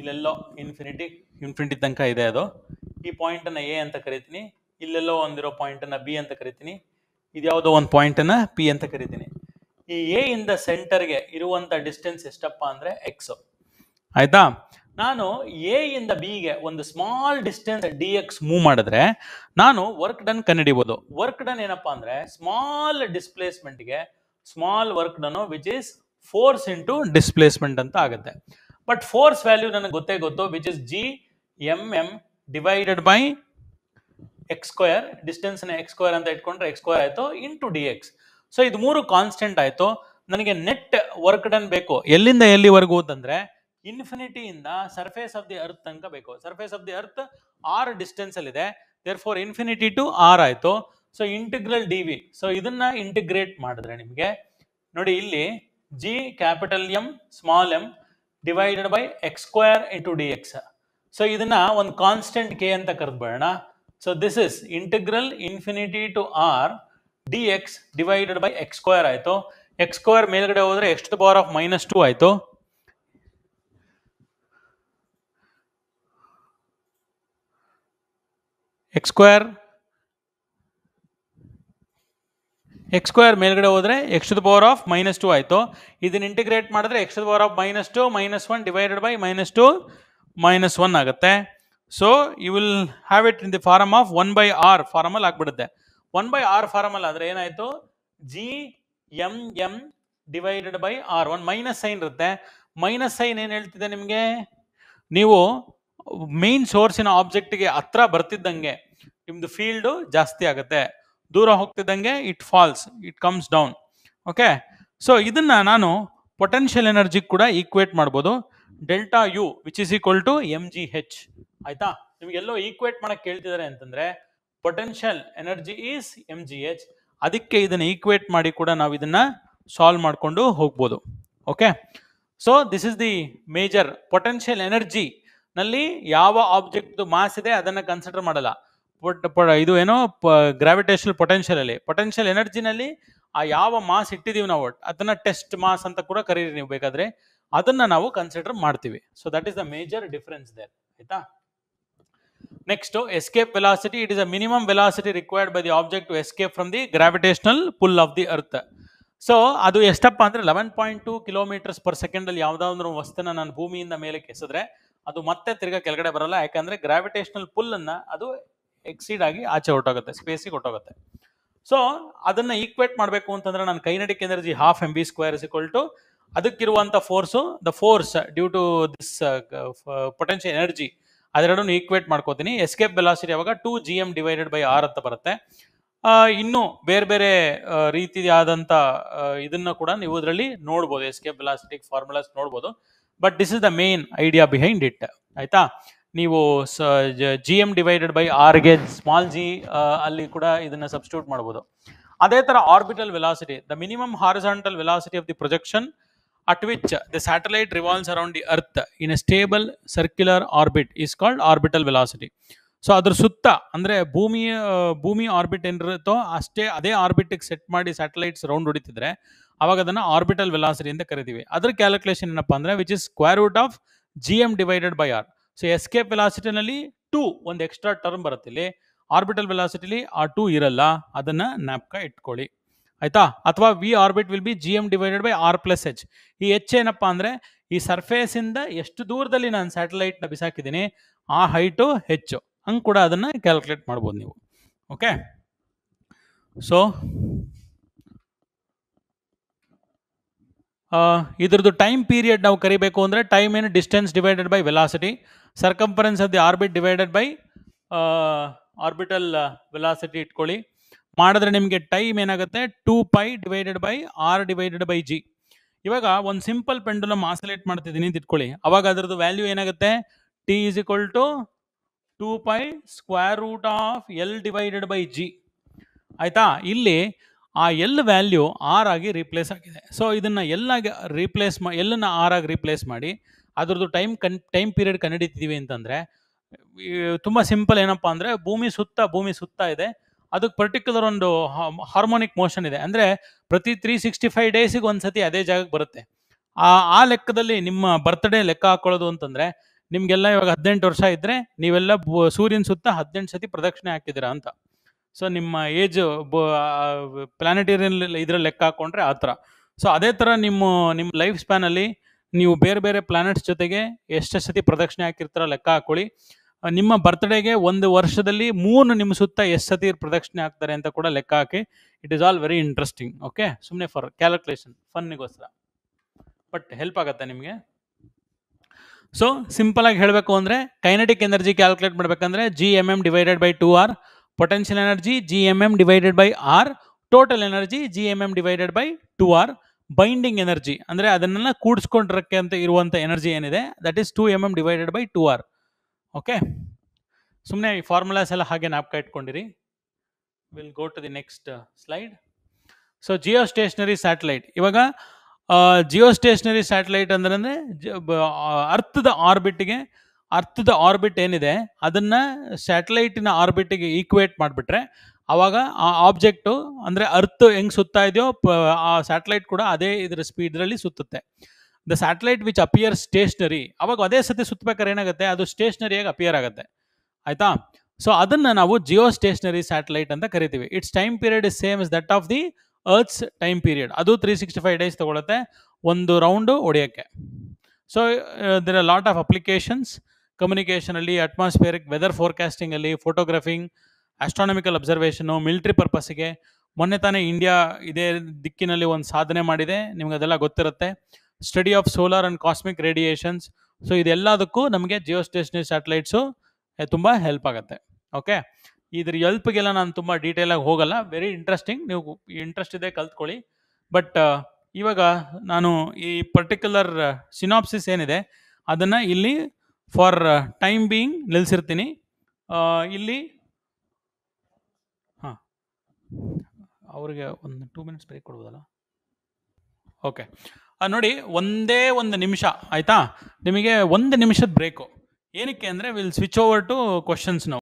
ಇಲ್ಲೆಲ್ಲೋ ಇನ್ಫಿನಿಟಿ ಇನ್ಫಿನಿಟಿ ತನಕ ಇದೆ ಅದು ಈ ಪಾಯಿಂಟನ್ನು ಎ ಅಂತ ಕರಿತೀನಿ ಇಲ್ಲೆಲ್ಲೋ ಒಂದಿರೋ ಪಾಯಿಂಟನ್ನು ಬಿ ಅಂತ ಕರಿತೀನಿ ಇದ್ಯಾವುದೋ ಒಂದು ಪಾಯಿಂಟನ್ನು ಪಿ ಅಂತ ಕರಿತೀನಿ ಈ ಎ ಇಂದ ಸೆಂಟರ್ಗೆ ಇರುವಂಥ ಡಿಸ್ಟೆನ್ಸ್ ಎಷ್ಟಪ್ಪ ಅಂದರೆ ಎಕ್ಸ್ ಆಯಿತಾ ನಾನು ಎ ಇಂದ ಬಿಗೆ ಒಂದು small distance d x move ಮಾಡಿದ್ರೆ ನಾನು ವರ್ಕ್ ಡನ್ ಕಂಡುಹಿಡಿಬೋದು ವರ್ಕ್ ಡನ್ ಏನಪ್ಪಾ ಅಂದರೆ ಸ್ಮಾಲ್ ಡಿಸ್ಪ್ಲೇಸ್ಮೆಂಟ್ಗೆ small work done which is force into displacement ಅಂತ ಆಗುತ್ತೆ ಬಟ್ ಫೋರ್ಸ್ ವ್ಯಾಲ್ಯೂ ನನಗೆ ಗೊತ್ತೇ ಗೊತ್ತು which is g M M divided by x square ಡಿಸ್ಟೆನ್ಸ್ನ ಎಕ್ಸ್ ಸ್ಕ್ವೇರ್ ಅಂತ ಇಟ್ಕೊಂಡ್ರೆ ಎಕ್ಸ್ ಸ್ಕ್ವೇರ್ ಆಯಿತು ಇಂಟು ಡಿ ಎಕ್ಸ್ ಸೊ ಇದು ಮೂರು ಕಾನ್ಸ್ಟೆಂಟ್ ಆಯಿತು ನನಗೆ ನೆಟ್ ವರ್ಕ್ ಡನ್ ಬೇಕು ಎಲ್ಲಿಂದ ಎಲ್ಲಿವರೆಗೂ ಅಂತಂದರೆ ಇನ್ಫಿನಿಟಿಯಿಂದ ಸರ್ಫೇಸ್ ಆಫ್ ದಿ ಅರ್ತ್ ತನಕ ಬೇಕು surface of the earth r ಇದೆ therefore infinity to r ಆಯಿತು so integral d v so ಇದನ್ನ ಇಂಟಿಗ್ರೇಟ್ ಮಾಡಿದ್ರೆ ನಿಮಗೆ ನೋಡಿ ಇಲ್ಲಿ g capital m small m divided by x square into d x so ಇದನ್ನ ಒಂದು ಕಾನ್ಸ್ಟೆಂಟ್ ಕೆ ಅಂತ ಕರೆದ್ಬೇಡ So this is integral infinity to r dx divided by x square aito x square mail gade hodre x to the power of minus 2 aito x square x square mail gade hodre x to the power of minus 2 aito idin integrate madidre x to the power of minus 2 minus 1 divided by minus 2 minus 1 agutte so you will have it in the form of one by r ಫಾರ್ಮಲ್ ಆಗ್ಬಿಡುತ್ತೆ one by r ಫಾರಮಲ್ ಆದರೆ ಏನಾಯಿತು g m m divided by r one minus sign ಇರುತ್ತೆ minus sign ಏನು ಹೇಳ್ತಿದೆ ನಿಮಗೆ ನೀವು ಮೇನ್ ಸೋರ್ಸಿನ ಆಬ್ಜೆಕ್ಟ್ಗೆ ಹತ್ರ ಬರ್ತಿದ್ದಂಗೆ ನಿಮ್ದು ಫೀಲ್ಡು ಜಾಸ್ತಿ ಆಗುತ್ತೆ ದೂರ ಹೋಗ್ತಿದ್ದಂಗೆ it falls it comes down okay so ಇದನ್ನು ನಾನು ಪೊಟೆನ್ಷಿಯಲ್ ಎನರ್ಜಿ ಕೂಡ ಈಕ್ವೇಟ್ ಮಾಡ್ಬೋದು delta u which is equal to m g h ಆಯ್ತಾ ನಿಮ್ಗೆಲ್ಲೋ ಈಕ್ವೇಟ್ ಮಾಡಕ್ ಕೇಳ್ತಿದ್ದಾರೆ ಅಂತಂದ್ರೆ potential energy is m g h ಅದಕ್ಕೆ ಇದನ್ನ ಈಕ್ವೇಟ್ ಮಾಡಿ ಕೂಡ ನಾವು ಇದನ್ನ ಸಾಲ್ವ್ ಮಾಡಿಕೊಂಡು ಹೋಗ್ಬೋದು okay so this is the major potential energy ನಲ್ಲಿ ಯಾವ ಆಬ್ಜೆಕ್ಟ್ ಮಾಸ್ ಇದೆ ಅದನ್ನ ಕನ್ಸಿಡರ್ ಮಾಡಲ್ಲ ಇದು ಏನೋ ಗ್ರಾವಿಟೇಷನ್ ಪೊಟೆನ್ಷಿಯಲ್ ಅಲ್ಲಿ ಪೊಟೆನ್ಷಿಯಲ್ ಎನರ್ಜಿನಲ್ಲಿ ಆ ಯಾವ ಮಾಸ್ ಇಟ್ಟಿದೀವಿ ನಾವು ಅದನ್ನ ಟೆಸ್ಟ್ ಮಾಸ್ ಅಂತ ಕೂಡ ಕರೀರಿ ನೀವು ಬೇಕಾದ್ರೆ ಅದನ್ನ ನಾವು ಕನ್ಸಿಡರ್ ಮಾಡ್ತೀವಿ so that is the major difference there ಆಯ್ತಾ next escape velocity it is a minimum velocity required by the object to escape from the gravitational pull of the earth so ಅದು ಎಷ್ಟಪ್ಪ ಅಂದರೆ eleven point two kilometres per ಸೆಕೆಂಡಲ್ಲಿ ಯಾವುದಾದ್ರೂ ವಸ್ತುನ ನಾನು ಭೂಮಿಯಿಂದ ಮೇಲೆ ಕೆಸಿದ್ರೆ ಅದು ಮತ್ತೆ ತಿರ್ಗಾ ಕೆಳಗಡೆ ಬರಲ್ಲ ಯಾಕಂದರೆ ಗ್ರಾವಿಟೇಷನಲ್ ಪುಲ್ಲನ್ನು ಅದು ಎಕ್ಸೀಡ್ ಆಗಿ ಆಚೆ ಹೊರಟೋಗುತ್ತೆ ಸ್ಪೇಸಿಗೆ ಹೊಟ್ಟೋಗುತ್ತೆ ಸೊ ಅದನ್ನು ಈಕ್ವೇಟ್ ಮಾಡಬೇಕು ಅಂತಂದ್ರೆ ನಾನು kinetic energy half m b square to ಅದಕ್ಕಿರುವಂಥ force the force due to this potential energy ಅದೆರಡನ್ನು ಈಕ್ವೇಟ್ ಮಾಡ್ಕೋತೀನಿ ಎಸ್ಕೇಪ್ ವೆಲಾಸಿಟಿ ಯಾವಾಗ two g M divided by r ಅಂತ ಬರುತ್ತೆ ಇನ್ನು ಬೇರೆ ಬೇರೆ ರೀತಿಯಾದಂಥ ಇದನ್ನ ಕೂಡ ನೀವು ಇದರಲ್ಲಿ ನೋಡ್ಬೋದು ಎಸ್ಕೇಪ್ ವೆಲಾಸಿಟಿ ಫಾರ್ಮುಲಾಸ್ ನೋಡ್ಬೋದು but this is the main idea behind it ಆಯ್ತಾ ನೀವು ಜಿ ಎಮ್ ಡಿವೈಡೆಡ್ ಬೈ ಆರ್ಗೆ ಸ್ಮಾಲ್ ಜಿ ಅಲ್ಲಿ ಕೂಡ ಇದನ್ನ ಸಬ್ಸ್ಟಿಟ್ಯೂಟ್ ಮಾಡ್ಬೋದು ಅದೇ ತರ orbital velocity the minimum horizontal velocity of the projection at which the satellite revolves around the earth in a stable circular orbit is called orbital velocity so ಅದ್ರ ಸುತ್ತ ಅಂದರೆ ಭೂಮಿಯ ಭೂಮಿ ಆರ್ಬಿಟ್ ಏನಿರುತ್ತೋ ಅಷ್ಟೇ ಅದೇ ಆರ್ಬಿಟಿಗೆ ಸೆಟ್ ಮಾಡಿ ಸ್ಯಾಟಲೈಟ್ಸ್ ರೌಂಡ್ ಹೊಡಿತಿದ್ರೆ ಅವಾಗ ಅದನ್ನು ಆರ್ಬಿಟಲ್ ವೆಲಾಸಿಟಿ ಅಂತ ಕರಿತೀವಿ ಅದ್ರ ಕ್ಯಾಲ್ಕುಲೇಷನ್ ಏನಪ್ಪ ಅಂದರೆ which is square root of G M divided by R so escape ವೆಲಾಸಿಟಿನಲ್ಲಿ ಟೂ ಒಂದು ಎಕ್ಸ್ಟ್ರಾ ಟರ್ಮ್ ಬರುತ್ತೆ ಇಲ್ಲಿ ಆರ್ಬಿಟಲ್ ವೆಲಾಸಿಟಿಲಿ ಆ ಟೂ ಇರಲ್ಲ ಅದನ್ನು ನ್ಯಾಪ್ಕ ಇಟ್ಕೊಳ್ಳಿ ಆಯಿತಾ ಅಥವಾ V orbit will be G M divided by R plus H ಈ ಎಚ್ ಏನಪ್ಪ ಅಂದರೆ ಈ ಸರ್ಫೇಸಿಂದ ಎಷ್ಟು ದೂರದಲ್ಲಿ ನಾನು ಸ್ಯಾಟಲೈಟ್ನ ಬಿಸಾಕಿದ್ದೀನಿ ಆ ಹೈಟು ಹೆಚ್ಚು ಹಂಗೆ ಕೂಡ ಅದನ್ನು ಕ್ಯಾಲ್ಕುಲೇಟ್ ಮಾಡ್ಬೋದು ನೀವು ಓಕೆ ಸೊ ಇದ್ರದ್ದು ಟೈಮ್ ಪೀರಿಯಡ್ ನಾವು ಕರಿಬೇಕು ಅಂದರೆ ಟೈಮ್ ಏನು distance divided by velocity circumference of the orbit divided by orbital velocity ಇಟ್ಕೊಳ್ಳಿ ಮಾಡಿದ್ರೆ ನಿಮಗೆ ಟೈಮ್ ಏನಾಗುತ್ತೆ two pi divided by R divided by G ಇವಾಗ ಒಂದು ಸಿಂಪಲ್ ಪೆಂಡುಲಮ್ ಆಸೋಲೇಟ್ ಮಾಡ್ತಿದ್ದೀನಿ ಅಂತ ಇಟ್ಕೊಳ್ಳಿ ಅವಾಗ ಅದರದ್ದು ವ್ಯಾಲ್ಯೂ ಏನಾಗುತ್ತೆ T is equal to two pi square root of L divided by G ಆಯಿತಾ ಇಲ್ಲಿ ಆ ಎಲ್ ವ್ಯಾಲ್ಯೂ ಆರ್ ಆಗಿ ರೀಪ್ಲೇಸ್ ಆಗಿದೆ ಸೊ ಇದನ್ನು ಎಲ್ಲಾಗಿ ರೀಪ್ಲೇಸ್ ಮಾ ಎಲ್ಲನ್ನು ಆರ್ ಆಗಿ ರೀಪ್ಲೇಸ್ ಮಾಡಿ ಅದರದ್ದು ಟೈಮ್ ಕನ್ ಟೈಮ್ ಪೀರಿಯಡ್ ಕಂಡಿಡಿತಿದ್ದೀವಿ ಅಂತಂದರೆ ತುಂಬ ಸಿಂಪಲ್ ಏನಪ್ಪ ಅಂದರೆ ಭೂಮಿ ಸುತ್ತ ಭೂಮಿ ಸುತ್ತ ಇದೆ ಅದಕ್ಕೆ ಪರ್ಟಿಕ್ಯುಲರ್ ಒಂದು ಹಾರ್ಮೋನಿಕ್ ಮೋಷನ್ ಇದೆ ಅಂದರೆ ಪ್ರತಿ ತ್ರೀ ಸಿಕ್ಸ್ಟಿ ಫೈವ್ ಡೇಸಿಗೆ ಒಂದು ಸತಿ ಅದೇ ಜಾಗಕ್ಕೆ ಬರುತ್ತೆ ಆ ಆ ಲೆಕ್ಕದಲ್ಲಿ ನಿಮ್ಮ ಬರ್ತ್ಡೇ ಲೆಕ್ಕ ಹಾಕೊಳ್ಳೋದು ಅಂತಂದರೆ ನಿಮಗೆಲ್ಲ ಇವಾಗ ಹದಿನೆಂಟು ವರ್ಷ ಇದ್ದರೆ ನೀವೆಲ್ಲ ಸೂರ್ಯನ ಸುತ್ತ ಹದಿನೆಂಟು ಸತಿ ಪ್ರದಕ್ಷಿಣೆ ಹಾಕಿದ್ದೀರಾ ಅಂತ ಸೊ ನಿಮ್ಮ ಏಜ್ ಪ್ಲಾನೆಟೇರಿಯನ್ ಇದರ ಲೆಕ್ಕ ಹಾಕ್ಕೊಂಡ್ರೆ ಆ ಥರ ಸೊ ಅದೇ ಥರ ನಿಮ್ಮ ನಿಮ್ಮ ಲೈಫ್ ಸ್ಪ್ಯಾನಲ್ಲಿ ನೀವು ಬೇರೆ ಬೇರೆ ಪ್ಲಾನೆಟ್ಸ್ ಜೊತೆಗೆ ಎಷ್ಟು ಸತಿ ಪ್ರದಕ್ಷಿಣೆ ಹಾಕಿರ್ತಾರೋ ಲೆಕ್ಕ ಹಾಕ್ಕೊಳ್ಳಿ ನಿಮ್ಮ ಬರ್ತ್ಡೇಗೆ ಒಂದು ವರ್ಷದಲ್ಲಿ ಮೂರು ನಿಮ್ಮ ಸುತ್ತ ಎಸ್ ಸತಿ ಪ್ರದಕ್ಷಿಣೆ ಆಗ್ತಾರೆ ಅಂತ ಕೂಡ ಲೆಕ್ಕ ಹಾಕಿ it is all very interesting okay ಸುಮ್ಮನೆ ಫಾರ್ ಕ್ಯಾಲ್ಕುಲೇಷನ್ ಫನ್ನಿಗೋಸ್ಕರ ಬಟ್ ಹೆಲ್ಪ್ ಆಗತ್ತೆ ನಿಮಗೆ ಸೊ ಸಿಂಪಲ್ ಆಗಿ ಹೇಳಬೇಕು ಅಂದರೆ ಕೈನೆಟಿಕ್ ಎನರ್ಜಿ ಕ್ಯಾಲ್ಕುಲೇಟ್ ಮಾಡಬೇಕಂದ್ರೆ G M M divided by two R potential energy G M M divided by R total energy G M M divided by two R binding energy ಅಂದರೆ ಅದನ್ನೆಲ್ಲ ಕೂಡಿಸ್ಕೊಂಡ್ರಕ್ಕೆ ಅಂತ ಇರುವಂಥ energy ಏನಿದೆ that is two M M divided by two R okay ಸುಮ್ಮನೆ ಈ formulas ಎಲ್ಲ ಹಾಗೆ ನಾಪ್ಕ ಇಟ್ಕೊಂಡಿರಿ will go to the next slide so geostationary satellite ಇವಾಗ ಜಿಯೋ ಸ್ಟೇಷನರಿ ಸ್ಯಾಟಲೈಟ್ ಅಂದ್ರೆ ಅರ್ಥದ ಆರ್ಬಿಟ್ಗೆ ಅರ್ಥದ ಆರ್ಬಿಟ್ ಏನಿದೆ ಅದನ್ನು ಸ್ಯಾಟಲೈಟಿನ ಆರ್ಬಿಟ್ಗೆ ಈಕ್ವೇಟ್ ಮಾಡಿಬಿಟ್ರೆ ಆವಾಗ ಆ ಆಬ್ಜೆಕ್ಟು ಅಂದರೆ ಅರ್ತ್ ಹೆಂಗೆ ಸುತ್ತಾ ಇದೆಯೋ ಆ ಸ್ಯಾಟಲೈಟ್ ಕೂಡ ಅದೇ ಇದರ ಸ್ಪೀಡ್ರಲ್ಲಿ ಸುತ್ತುತ್ತೆ the satellite which appear stationary ಅವಾಗ ಅದೇ ಸತಿ ಸುತ್ತಬೇಕಾದ್ರೆ ಏನಾಗುತ್ತೆ ಅದು ಸ್ಟೇಷನರಿಯಾಗಿ ಅಪಿಯರ್ ಆಗುತ್ತೆ ಆಯಿತಾ ಸೊ ಅದನ್ನು ನಾವು ಜಿಯೋ ಸ್ಟೇಷನರಿ ಸ್ಯಾಟಲೈಟ್ ಅಂತ ಕರಿತೀವಿ it's time period is same is that of the earth's time period ಅದು ತ್ರೀ ಸಿಕ್ಸ್ಟಿ ಫೈವ್ ಡೇಸ್ ತೊಗೊಳುತ್ತೆ ಒಂದು ರೌಂಡು ಹೊಡೆಯೋಕ್ಕೆ so there are lot of applications ಕಮ್ಯುನಿಕೇಷನಲ್ಲಿ ಅಟ್ಮಾಸ್ಫಿಯರಿಕ್ ವೆದರ್ ಫೋರ್ಕಾಸ್ಟಿಂಗಲ್ಲಿ ಫೋಟೋಗ್ರಫಿಂಗ್ ಆಸ್ಟ್ರಾನಮಿಕಲ್ ಅಬ್ಸರ್ವೇಷನು ಮಿಲಿಟ್ರಿ ಪರ್ಪಸ್ಗೆ ಮೊನ್ನೆ ತಾನೇ ಇಂಡಿಯಾ ಇದೇ ದಿಕ್ಕಿನಲ್ಲಿ ಒಂದು ಸಾಧನೆ ಮಾಡಿದೆ ನಿಮ್ಗೆ ಅದೆಲ್ಲ ಗೊತ್ತಿರುತ್ತೆ study of solar and cosmic radiations so ಇದೆಲ್ಲದಕ್ಕೂ ನಮಗೆ ಜಿಯೋ ಸ್ಟೇಷನರಿ ಸ್ಯಾಟಲೈಟ್ಸು ತುಂಬ ಹೆಲ್ಪ್ ಆಗುತ್ತೆ ಓಕೆ ಇದ್ರ ಎಲ್ಪ್ಗೆಲ್ಲ ನಾನು ತುಂಬ ಆಗಿ ಹೋಗಲ್ಲ ವೆರಿ ಇಂಟ್ರೆಸ್ಟಿಂಗ್ ನೀವು ಇಂಟ್ರೆಸ್ಟ್ ಇದೆ ಕಲ್ತ್ಕೊಳ್ಳಿ ಬಟ್ ಇವಾಗ ನಾನು ಈ ಪರ್ಟಿಕ್ಯುಲರ್ ಸಿನಾಪ್ಸಿಸ್ ಏನಿದೆ ಅದನ್ನು ಇಲ್ಲಿ ಫಾರ್ ಟೈಮ್ ಬೀಯಿಂಗ್ ನಿಲ್ಲಿಸಿರ್ತೀನಿ ಇಲ್ಲಿ ಹಾಂ ಅವರಿಗೆ ಒಂದು ಟೂ ಮಿನಿಟ್ಸ್ ಬ್ರೇಕ್ ಕೊಡ್ಬೋದಲ್ಲ ಓಕೆ ನೋಡಿ ಒಂದೇ ಒಂದು ನಿಮಿಷ ಆಯಿತಾ ನಿಮಗೆ ಒಂದು ನಿಮಿಷದ ಬ್ರೇಕು ಏನಕ್ಕೆ ಅಂದರೆ will switch over to questions ನಾವು